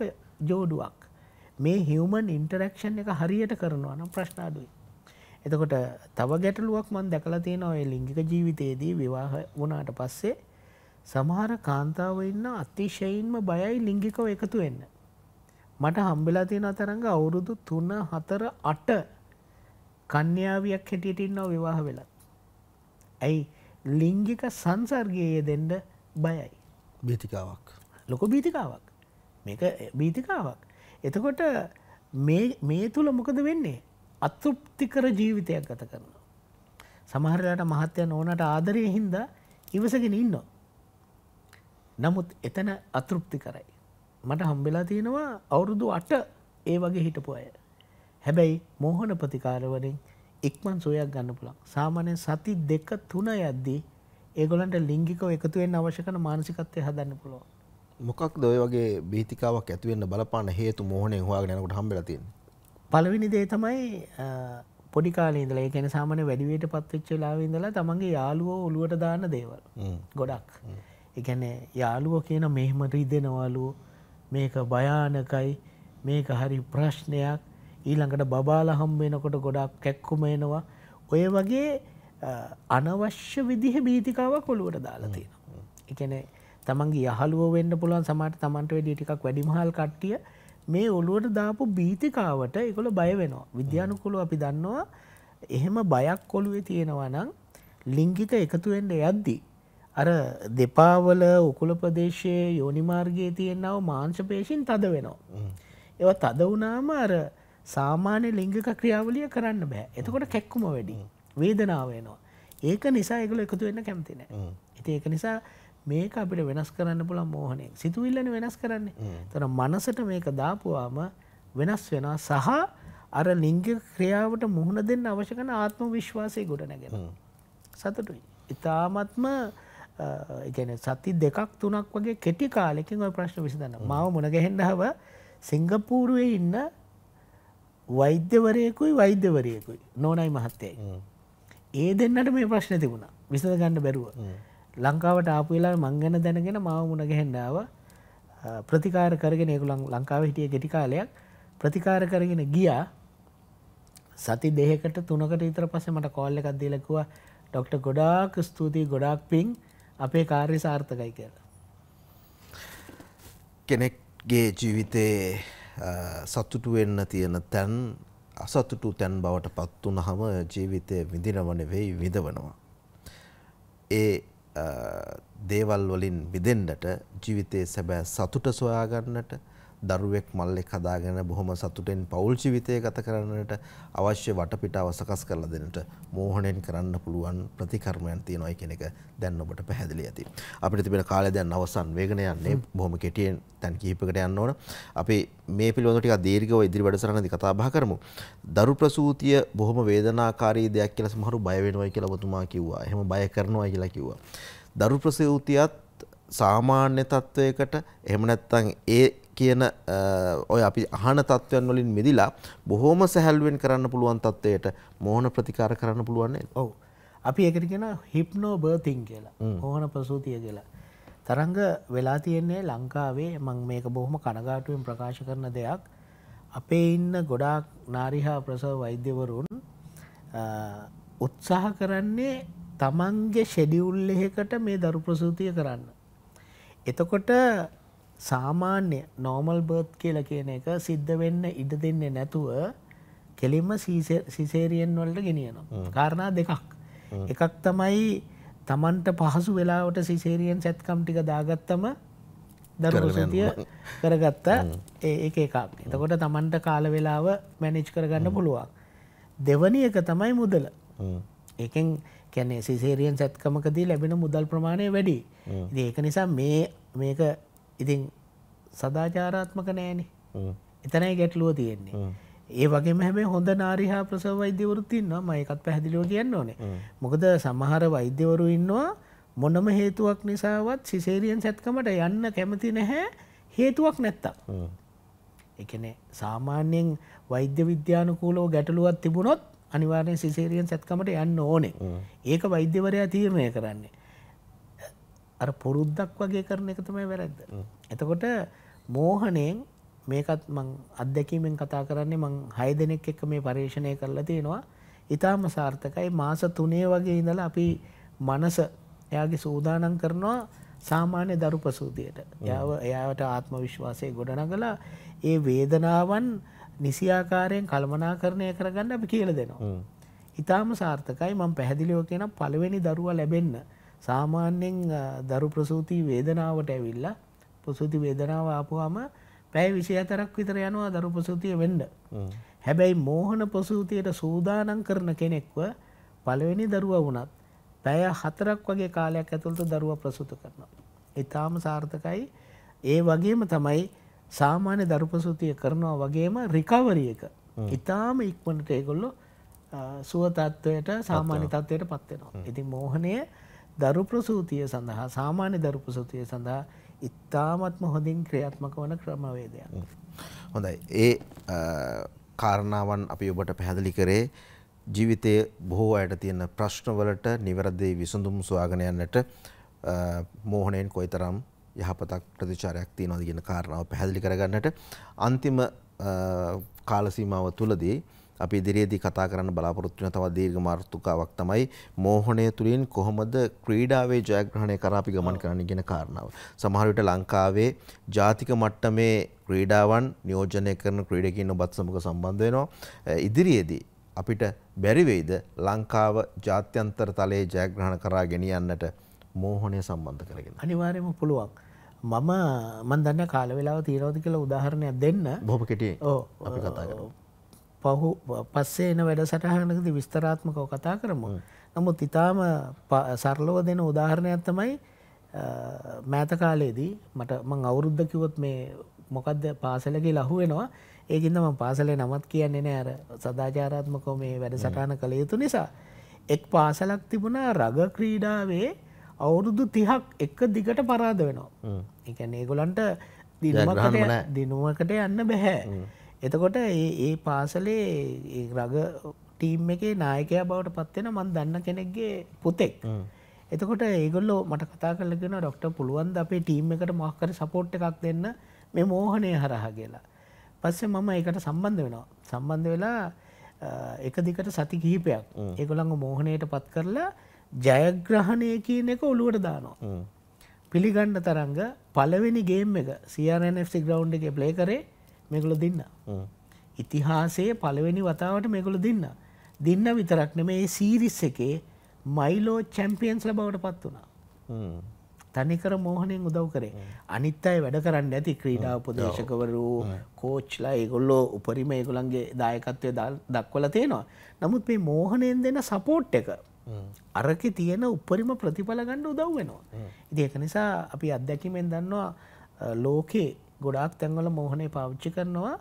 ජෝඩුවක් මේ හිවමන් ඉන්ටරක්ෂන් එක හරියට කරනවා නම් ප්‍රශ්නාඩුවයි එතකොට තව ගැටලුවක් මන් දැකලා තියෙන ඔය ලිංගික ජීවිතයේදී විවාහ වුණාට පස්සේ සමහර කාන්තාව ඉන්න අතිශයින්ම බයයි ලිංගිකව එකතු වෙන්න. මට හම්බෙලා තියෙන අතරංග අවුරුදු තුන හතර අට කන්‍යාවයක් හැටියට ඉන්නව විවාහ වෙලත්. ඇයි ලිංගික සංසර්ගයේ දෙන්න බයයි. බීතිකාවක්. ලොක බීතිකාවක්. මේක බීතිකාවක්. එතකොට මේ තුළ මොකද වෙන්නේ අතෘප්තිකර ජීවිතයක් ගත කරනවා. සමහරලාට මහත්‍යයන් ඕනට ආදරය හින්ද ඉවසගෙන ඉන්නවා. නමුත් එතන අතෘප්ති කරයි. මට හම්බෙලා තියෙනවා අවුරුදු අට ඒ වගේ හිටපු අය. හැබැයි මෝහන ප්‍රතිකාරවලින් ඉක්මන් සොයක් ගන්න පුළන් සාමානය සති දෙක තුන යද්දී ඒගොලන්ට ලිංගිකව එකතුවෙන් අවශ්‍යකන මානසිකත්වය හදන්න පුළුවන්. මොකක් දොය වගේ බීතිකාවක් ඇතිවෙන්න බලපාන හේතු මෝහනය හවාගෙනනකට හම්බලතින් පළවෙනි දේ තමයි පොඩිකාලේදල එකන සාමන වැඩිවයට පත්වෙච්ච ලාවෙදලා තමන්ගේ යාලුවෝ ඔලුවට දාන්න දේවල් ගොඩක් එකන යාලුවෝ කියන මෙහෙමට ඉදෙනවාලු මේක භයානකයි මේක හරි ප්‍රශ්නයක් ඊළඟට බබාල හම්බෙනකොට ගොඩක් කැක්කුමයනවා ඔය වගේ අනවශ්‍ය විදිහ බීතිකාවක් කොළුවට දාලා තියෙන එකන තමන්ගේ යහලුව වෙන්න පුළුවන් සමට තමන්ට වැඩි ටිකක් වැඩිමහල් කට්ටිය මේ ඔලුවට දාපු බීතිකාවට එකොළ බය වෙනවා. විද්‍යානුකුළු අපි දන්නවා එහෙම බයක් කොළුවේ තියෙනවා නම් ලිංගිත එකතුවෙන්ට යද්දී. අර දෙපාවල උකුල ප්‍රදේශයේ යෝනිමාර්ගයේ තියෙනව මාංශපේෂෙන් තද වෙනවා. ඒව තද වනාම අර සාමාන්‍ය ලිංගික ක්‍රියාවලිය කරන්න බෑ එතකොට කැක්කුම වැඩි වේදනාවේනවා. ඒක නිසා එකල එකතු වෙන්න කැමතිනෑ. ඉති ඒක නිසා මේක අපිට වෙනස් කරන්න පුළන් මෝහනයෙන් සිතුවිල්ලන වෙනස් කරන්නේ තොර මනසට මේක දාපුවාම වෙනස් වෙන සහ අර ලිංග ක්‍රියාවට මුහුණ දෙන්න අවශකන ආත්ම විශ්වාසය ගොඩ නැගෙන සතුටුයි ඉතාමත්ම ගැන සති දෙකක් තුනක් වගේ කෙටි කාලෙකින් ඔය ප්‍රශ්න විසිදන්න මාව මුණගැහෙන්ඩහව සිංගපූරුවේ ඉන්න වෛද්‍යවරයකුයි වෛද්‍යවරයකුයි නෝනයි මහත්තයයි. ඒ දෙන්නට මේ ප්‍රශ්න තිබුණා විසඳ ගන්න බැරුව. ලංකාවට ආපු වෙලා මං ගැන දැනගෙන මාව මුණ ගැහෙන්නාව ප්‍රතිකාර කරගෙන ඒකුලන් ලංකාව හිටිය ගෙටි කාලයක් ප්‍රතිකාර කරගෙන ගියා සති දෙහකට තුනකට ඉතර පස්සේ මට කෝල් එකක් දීලකුවා ඩොක්ට ගොඩාක් ස්තුතියි ගොඩාක් පිං අපේ කාර්ය සාර්ථකයි කියලා. කෙනෙක්ගේ ජීවිතයේ සතුටු වෙන්න තියෙන තැන් අසතුටු තැන් බවට පත්වුනහම ජීවිතය විඳිනවන වෙයි විඳවනවා. ඒ දේවල් වලින් මිදෙන්නට ජීවිතයේ සැබෑ සතුට සොයාගන්නට දරුවෙක් මල්ලෙක් හදාගෙන බොහොම සතුටෙන් පවුල් ජීවිතය ගත කරන්නට අවශ්‍ය වටපිටාව සකස් කරලා දෙන්නට මෝහණයෙන් කරන්න පුළුවන් ප්‍රතිකර්මයන් තියෙනවායි කියන එක දැන් ඔබට පැහැදිලි ඇති. අපිට තිබෙන කාලය දැන් අවසන් වෙගෙන යන්නේ බොහොම කෙටියෙන් දැන් කිහිපයකට යන්න ඕන. අපි මේ පිළිබඳව ටිකක් දීර්ඝව ඉදිරි වැඩසටහනදී කතා බහ කරමු. දරු ප්‍රසූතිය බොහොම වේදනාකාරී දෙයක් කියලා සමහරු බය වෙනවයි කියලා ඔබතුමා කිව්වා. එහෙම බය කරනවයි කියලා කිව්වා. දරු ප්‍රසූතියත් සාමාන්‍ය තත්ත්වයකට එහෙම නැත්නම් ඒ කියන ඔය අපි අහන තත්ත්වයන් වලින් මිදිලා බොහොම සැහැල්ලුවෙන් කරන්න පුළුවන් තත්ත්වයට මෝහන ප්‍රතිකාර කරන්න පුළුවන් නේද? ඔව්. අපි ඒකට කියන හිප්නෝ බර්තින් කියලා. මෝහන ප්‍රසූතිය කියලා. තරංග වෙලා තියෙන්නේ ලංකාවේ මම මේක බොහොම කනගාටුවෙන් ප්‍රකාශ කරන දෙයක්. අපේ ඉන්න ගොඩාක් නාරිහා ප්‍රසව වෛද්‍යවරුන් උත්සාහ කරන්නේ තමන්ගේ ෂෙඩියුල් එකකට මේ දරු ප්‍රසූතිය කරන්න. එතකොට සාමාන්‍ය නෝමල් බර්ත් කියල කියන එක සිද්ධ වෙන්න ඉඩ දෙන්නේ නැතුව කෙලින්ම සිසේරියෙන් වලට ගෙනියනවා කාරණා දෙකක් එකක් තමයි තමන්ට පහසු වෙලාවට සිසේරියෙන් සැත්කම් ටික දාගත්තම දරුසතිය කරගත්ත ඒ එකක් එතකොට තමන්ට කාල වෙලාව මැනිච් කරගන්න පුළුවන් දෙවනි එක තමයි මුදල එකෙන් කැනේ සිසේරියෙන් සැත්කමකදී ලැබෙන මුදල් ප්‍රමාණය වැඩි ඒක නිසා මේ මේක ඉතින් සදාචාරාත්මක නෑනේ එතනයි ගැටලුව තියෙන්නේ. ඒ වගේ මෙහම හොඳ නාරිහා ප්‍රසව වෛද්‍යවරුත්තින්නවා මයකත් පැහදිලිෝ කියන්න ඕනේ මොකද සමහර වෛද්‍යවරු ඉන්නවා මොනම හේතුවක් නිසාවත් සිසේරියන් සැත්කමට යන්න කැමති නැහැ හේතුවක් නැත්තක් එකන සාමාන්‍යයෙන් වෛද්‍ය විද්‍යානකූලෝ ගැටලුවත් තිබුණොත් අනිවාරෙන් සිසේරියන් සැත්කමට යන්න ඕනේ ඒක වෛද්‍යවරයා තීරණය කරන්නේ අර පුරුද්දක් වගේ කරන එක තමයි වැරැද්ද. එතකොට මෝහනයෙන් මේකත් මං අත්දැකීමෙන් කතා කරන්නේ මං හය දෙනෙක් එක්ක මේ පර්යේෂණය කරලා තියෙනවා. ඉතාම සාර්ථකයි මාස තුනේ වගේ ඉඳලා අපි මනස එයාගේ සූදානම් කරනවා සාමාන්‍ය දරු පසූතියට යාව එයාට ආත්ම විශ්වාසය ගොඩනගලා ඒ වේදනාවන් නිසියාකාරයෙන් කළමනාකරණය කරගන්න අපි කියල දෙනවා. ඉතාම සාර්ථකයි මං පැහැදිලිෝ කියෙන පළවෙනි දරුව ලැබෙන්න්න සාමාන්‍යෙන් දරු ප්‍රසූති වේදනාවට ඇවිල්ලා ප්‍රසූති වේදනාව ආපුහම පැෑ විෂය අතරක් විතර යනවා දරු ප්‍රසූතිය වෙන්ඩ. හැබැයි මෝහන ප්‍රසූතියට සූදානං කරන කෙනෙක්ව පළවෙනි දරුව වුණත් පැය හතරක් වගේ කාලයක් ඇතුළට දරුව ප්‍රසුත කරනවා. ඉතාම සාර්ථකයි ඒ වගේම තමයි සාමාන්‍ය දරුපසුතිය කරනවා වගේම රිකවරිය එක ඉතාම ඉක්මනට ඒගොල්ලො සුවතත්ත්වයට සාමාන්‍ය තත්වයට පත්වෙනවා. ඉතින් මෝහනය දරු ප්‍රසූතිය සඳහා සාමාන්‍ය දරු ප්‍රසූතිය සඳහා ඉතාමත්ම හොඳින් ක්‍රියාත්මක වන ක්‍රමවේදයක්. හොඳයි. ඒ කාරණාවන් අපි ඔබට පැහැදිලි කරේ ජීවිතයේ බොහෝ අයට තියෙන ප්‍රශ්නවලට නිවැරදි විසඳුම් සොයාගෙන යන්නට මෝහණයෙන් කොයිතරම් යහපතක් ප්‍රතිචාරයක් තියෙනවද කියන කාරණාව පැහැදිලි කරගන්නට අන්තිම කාලසීමාව තුළදී අපි ඉදිරියේදී කතා කරන්න බලාපොරොත්තු වෙන තවත් දීර්ඝ මාතෘකාවක් තමයි මෝහණය තුලින් කොහොමද ක්‍රීඩාවේ ජයග්‍රහණය කරා අපි ගමන් කරන්න කියන කාරණාව. සමහර විට ලංකාවේ ජාතික මට්ටමේ ක්‍රීඩාවන් නියෝජනය කරන ක්‍රීඩකයන් ඔබත් සමග සම්බන්ධ වෙනවා. ඉදිරියේදී අපිට බැරි වෙයිද ලංකාව ජාත්‍යන්තර තලයේ ජයග්‍රහණ කරා ගෙනියන්නට මෝහණය සම්බන්ධ කරගෙන. අනිවාර්යයෙන්ම පුළුවන්. මම මන් දන්න කාල වෙලාව තියෙනවද කියලා උදාහරණයක් දෙන්න. බොහොම කෙටියෙන්. ඔව්. අපි කතා කරමු. පහු පස්සේ එන වැඩසටහනකද විස්තරාත්මකව කතා කරමු. නමුත් ඉතාම සරලව දෙන උදාහරණයක් තමයි මෑත කාලයේදී මට මං අවුරුද්ධ කිවොත් මේ මොකක්ද පාසලගේ ලහුවෙනවා ඒකින්ද ම පාසලේ නමත් කියන්නේ නෑ අර සදාචාරාත්මකෝ මේ වැඩසටහන කළ යුතු නිසා. එක් පාසලක් තිබුණා රග ක්‍රීඩාවේ අවුරුදු තිහක් එක දිගට පරාද වෙනවා. එකන ඒගොලන්ට දිනුවකට යන්න බැහැ. එතකොට ඒ පාසලේ රග ටීම් එකේ නායකයා බවට පත්වෙන මන් දන්න කෙනෙක්ගේ පුතෙක්. එතකොට ඒගොල්ලෝ මට කතා කරලගෙන ඩොක්ට පුළුවන් අපේ ටීම් එකට මක්කර සපෝට් එකක් දෙන්න මේ මෝහනය හරහ කියලා. පස්සේ මම ඒකට සම්බන්ධ වෙනවා. සම්බන්ධ වෙලා එක දිකට සති කිහිපයක් ඒගොළඟ මෝහනයට පත් කරලා ජයග්‍රහණය කියන එක ඔලුවට දානවා. පිළිගන්න තරංග පලවෙනි ගේම් එක සිරNFC ග්‍රවන්් එක ප්ලේ කරේ මේකුල දෙන්න. ඉතිහාසයේ පළවෙනි වතාවට මේකුල දෙන්න. දෙන්න විතරක්න මේ සීරිස් එකේ මයිලෝ චැම්පියන්ස්ල බවට පත් වුණා. තනිකර මෝහනයෙන් උදව් කරේ අනිත් අයි වැඩ කරන්න ඇති ක්‍රීඩා උපදේශකවරු කෝච්ලා ඒගොල්ලෝ උපරිම ඒගොළන්ගේ දායකත්වය දක්වල තියෙනවා. නමුත් මේ මෝහනයෙන් දෙන සපෝට් එක. අරක තියෙන උපරිම ප්‍රතිඵල ගණ්ඩ උදව් වෙනවා. ඉදි එක නිසා අපි අත්දැකිමෙන් දන්නවා ලෝකේ ගොඩාක් තැන්වල මෝහනේ පාවිච්චි කරනවා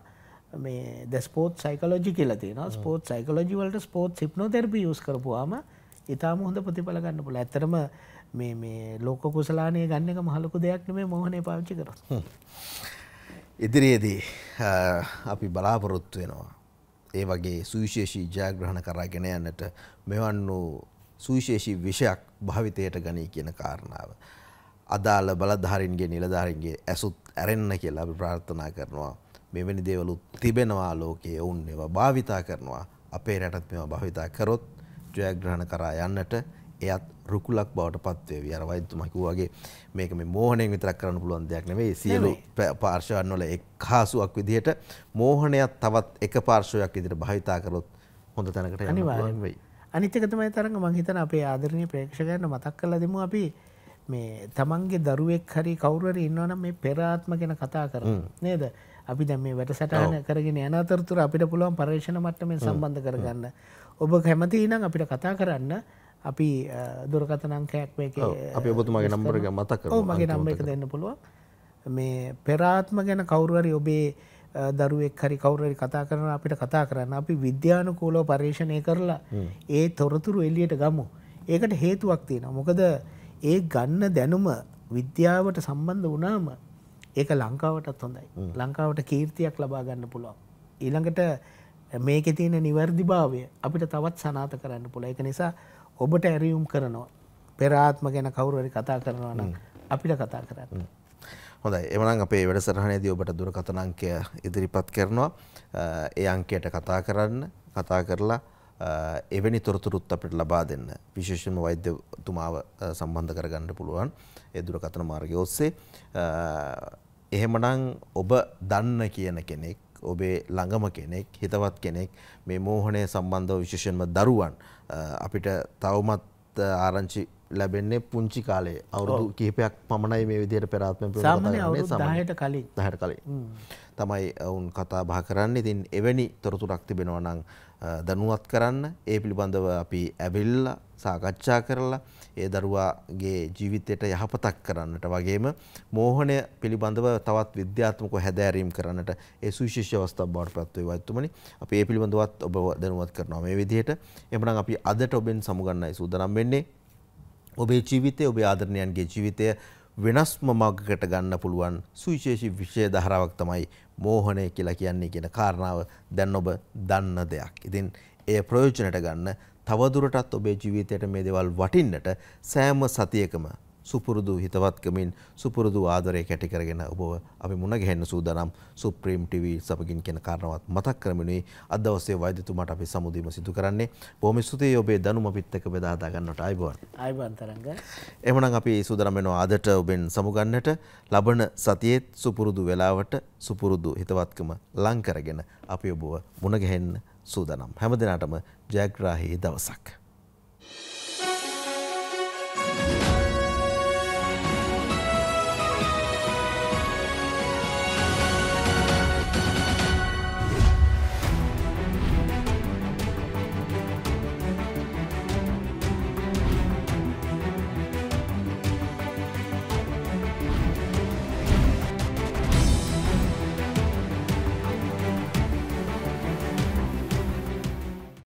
මේ දැස්පෝත් සයිකලෝජි කියලතින ස්පෝත් සයිකලෝජිවලට ස්පෝත් සිප්නෝ තෙරපි යස් කරපුවාම ඉතාම හොඳ ප්‍රතිඵල ගන්න පුල ඇතරම මේ මේ ලෝක කුසලානය ගන්න එක මහලකු දෙයක් නෙමේ මෝහනය පාච්චි කර ඉදිරියේදී අපි බලාපොරොත්තු වෙනවා ඒ වගේ සුවිශේෂී ජයග්‍රහණ කරාගෙන යන්නට මෙවන් වූ සුවිශේෂී විෂයක් භාවිතයට ගනී කියන කාරණාව. අදාළ බලධාරින්ගේ නිලධාරින්ගේ ඇසුත් ඇරෙන්න කියලා අපි ප්‍රාර්ථනා කරනවා මෙවැනි දේවලුත් තිබෙනවා ලෝකයේ ඔවුන් ඒවා භාවිතා කරනවා අපේ රටත් මෙවා භාවිතා කරොත් ජයග්‍රහණ කරා යන්නට එයත් රුකුලක් බවට පත්වේවි අර වෛද්‍යතුමා කිව්වාගේ මේක මේ මෝහණයෙන් විතරක් කරන්න පුළුවන් දෙයක් නෙවෙයි සියලු පාර්ශවයන් වල එක්හාසුවක් විදිහට මෝහණයක් තවත් එක පාර්ශවයක් විදිහට භාවිතා කරොත් හොඳ තැනකට යන්න පුළුවන් වෙයි අනිත් එක තමයි තරඟ මම හිතන අපේ ආදරණීය ප්‍රේක්ෂකයන්ට මතක් කරලා දෙමු අපි මේ තමන්ගේ දරුවෙක් හරි කවුරර ඉන්නවන මේ පෙරාත්ම ගැන කතා කර නේද අපි දැ මේ වැට සටහන කරගෙන අනතරතුර අපිට පුළුවන් පර්ේෂණ මට්ටම සම්බන්ධ කරගන්න ඔබ කැමති ඉනම් අපිට කතා කරන්න අපි දුරකතනංකයක් මේක අපි ඔබතුමගේ නම්බරග මතක මගේ නම්බ එක දෙන්න පුළුව මේ පෙරාත්ම ගැන කවුරුවරි ඔබේ දරුවෙක් හරි කවුරරි කතා කරන අපිට කතා කරන්න අපි විද්‍යානුකූලෝ පර්ේෂණය කරලා ඒ තොරතුරු එල්ලියට ගමු ඒකට හේතුවක් තියෙන මොකද ඒ ගන්න දැනුම විද්‍යාවට සම්බන්ධ වනාම ඒක ලංකාවටත් හොඳයි ලංකාවට කීර්තියක් ලබා ගන්න පුළුවන්. ඊළඟට මේක තියෙන නිවැරදි භාවය අපිට තවත් සනාත කරන්න පුළ එක නිසා ඔබට ඇරියුම් කරනවා. පෙරාත්ම ගැන කවුරුවරි කතා කරනවා නම් අපිට කතා කරන්න. හොඳයි එමනම් අපේ වැඩසරහණයේදී ඔබට දුරකථන අංකය ඉදිරිපත් කරනවා. ඒ අංකයට කතා කරන්න කතා කරලා එවැනි තොරතුරුත් අපිට ලබා දෙන්න විශේෂයෙන්ම වෛද්‍යතුමාව සම්බන්ධ කරගන්න පුළුවන් ඒ දුරකථන මාර්ගය ඔස්සේ එහෙමනම් ඔබ දන්න කියන කෙනෙක් ඔබේ ළඟම කෙනෙක් හිතවත් කෙනෙක් මේ මෝහණය සම්බන්ධව විශේෂයෙන්ම දරුවන් අපිට තවමත් ආරංචි ලැබෙන්නේ පුංචි කාලේ අවුරුදු කිහිපයක් පමණයි මේ විදිහට පෙරාත්ම සාමාන්‍යයෙන් කලින් 10ට කලින් තමයි වුන් කතා බහ කරන්නේ. ඉතින් එවැනි තොරතුරක් තිබෙනවා නම් දැනුවත් කරන්න ඒ පිළිබඳව අපි ඇවිල්ලා සාකච්ඡා කරලා ඒ දරුවාගේ ජීවිතයට යහපතක් කරන්නට වගේම මෝහණය පිළිබඳව තවත් විද්‍යාත්මකව හැදෑරීම් කරන්නට ඒ සුවිශේෂී අවස්ථාවක් බවට පත් වේවා එතුමනි අපි ඒ පිළිබඳවත් ඔබ දැනුවත් කරනවා මේ විදිහට එhmenan අපි අදට ඔබෙන් සමුගන්නයි සූදානම් වෙන්නේ ඔබේ ජීවිතය ඔබේ ආදරණීයන්ගේ ජීවිතය වෙනස්ම මගකට ගන්න පුළුවන් සුවිශේෂී විෂය ධාරාවක් තමයි මෝහනය කියලා කියන්නේ කියන කාරණාව දැන් ඔබ දන්න දෙයක්. ඉතින් ඒ ප්‍රයෝජනට ගන්න තවදුරටත් ඔබේ ජීවිතයට මේ දේවල් වටින්නට සෑම සතියකම සුපුරුදු හිතවත්කමින් සුපුරුදු ආදරය කැටිකරගෙන ඔබව අපි මුණගැහෙන්න සූදානම් සුප්‍රීම් ටීවී සමගින් කියන කාරණාවත් මතක් කරමිනුයි අද දවසේ වෛද්‍යතුමාට අපි සමුදීම සිදු කරන්නේ. බොහොම ස්තුතියි ඔබේ දැනුම අපිත් එක්ක බෙදා හදා ගන්නට ආයිබෝන්. ආයිබෝන් තරංග. එහෙමනම් අපි සූදානම් වෙනවා අදට ඔබෙන් සමුගන්නට ලබන සතියේත් සුපුරුදු වෙලාවට සුපුරුදු හිතවත්කම ලං කරගෙන අපි ඔබව මුණගැහෙන්න සූදානම්. හැම දිනාටම ජයග්‍රාහී දවසක්.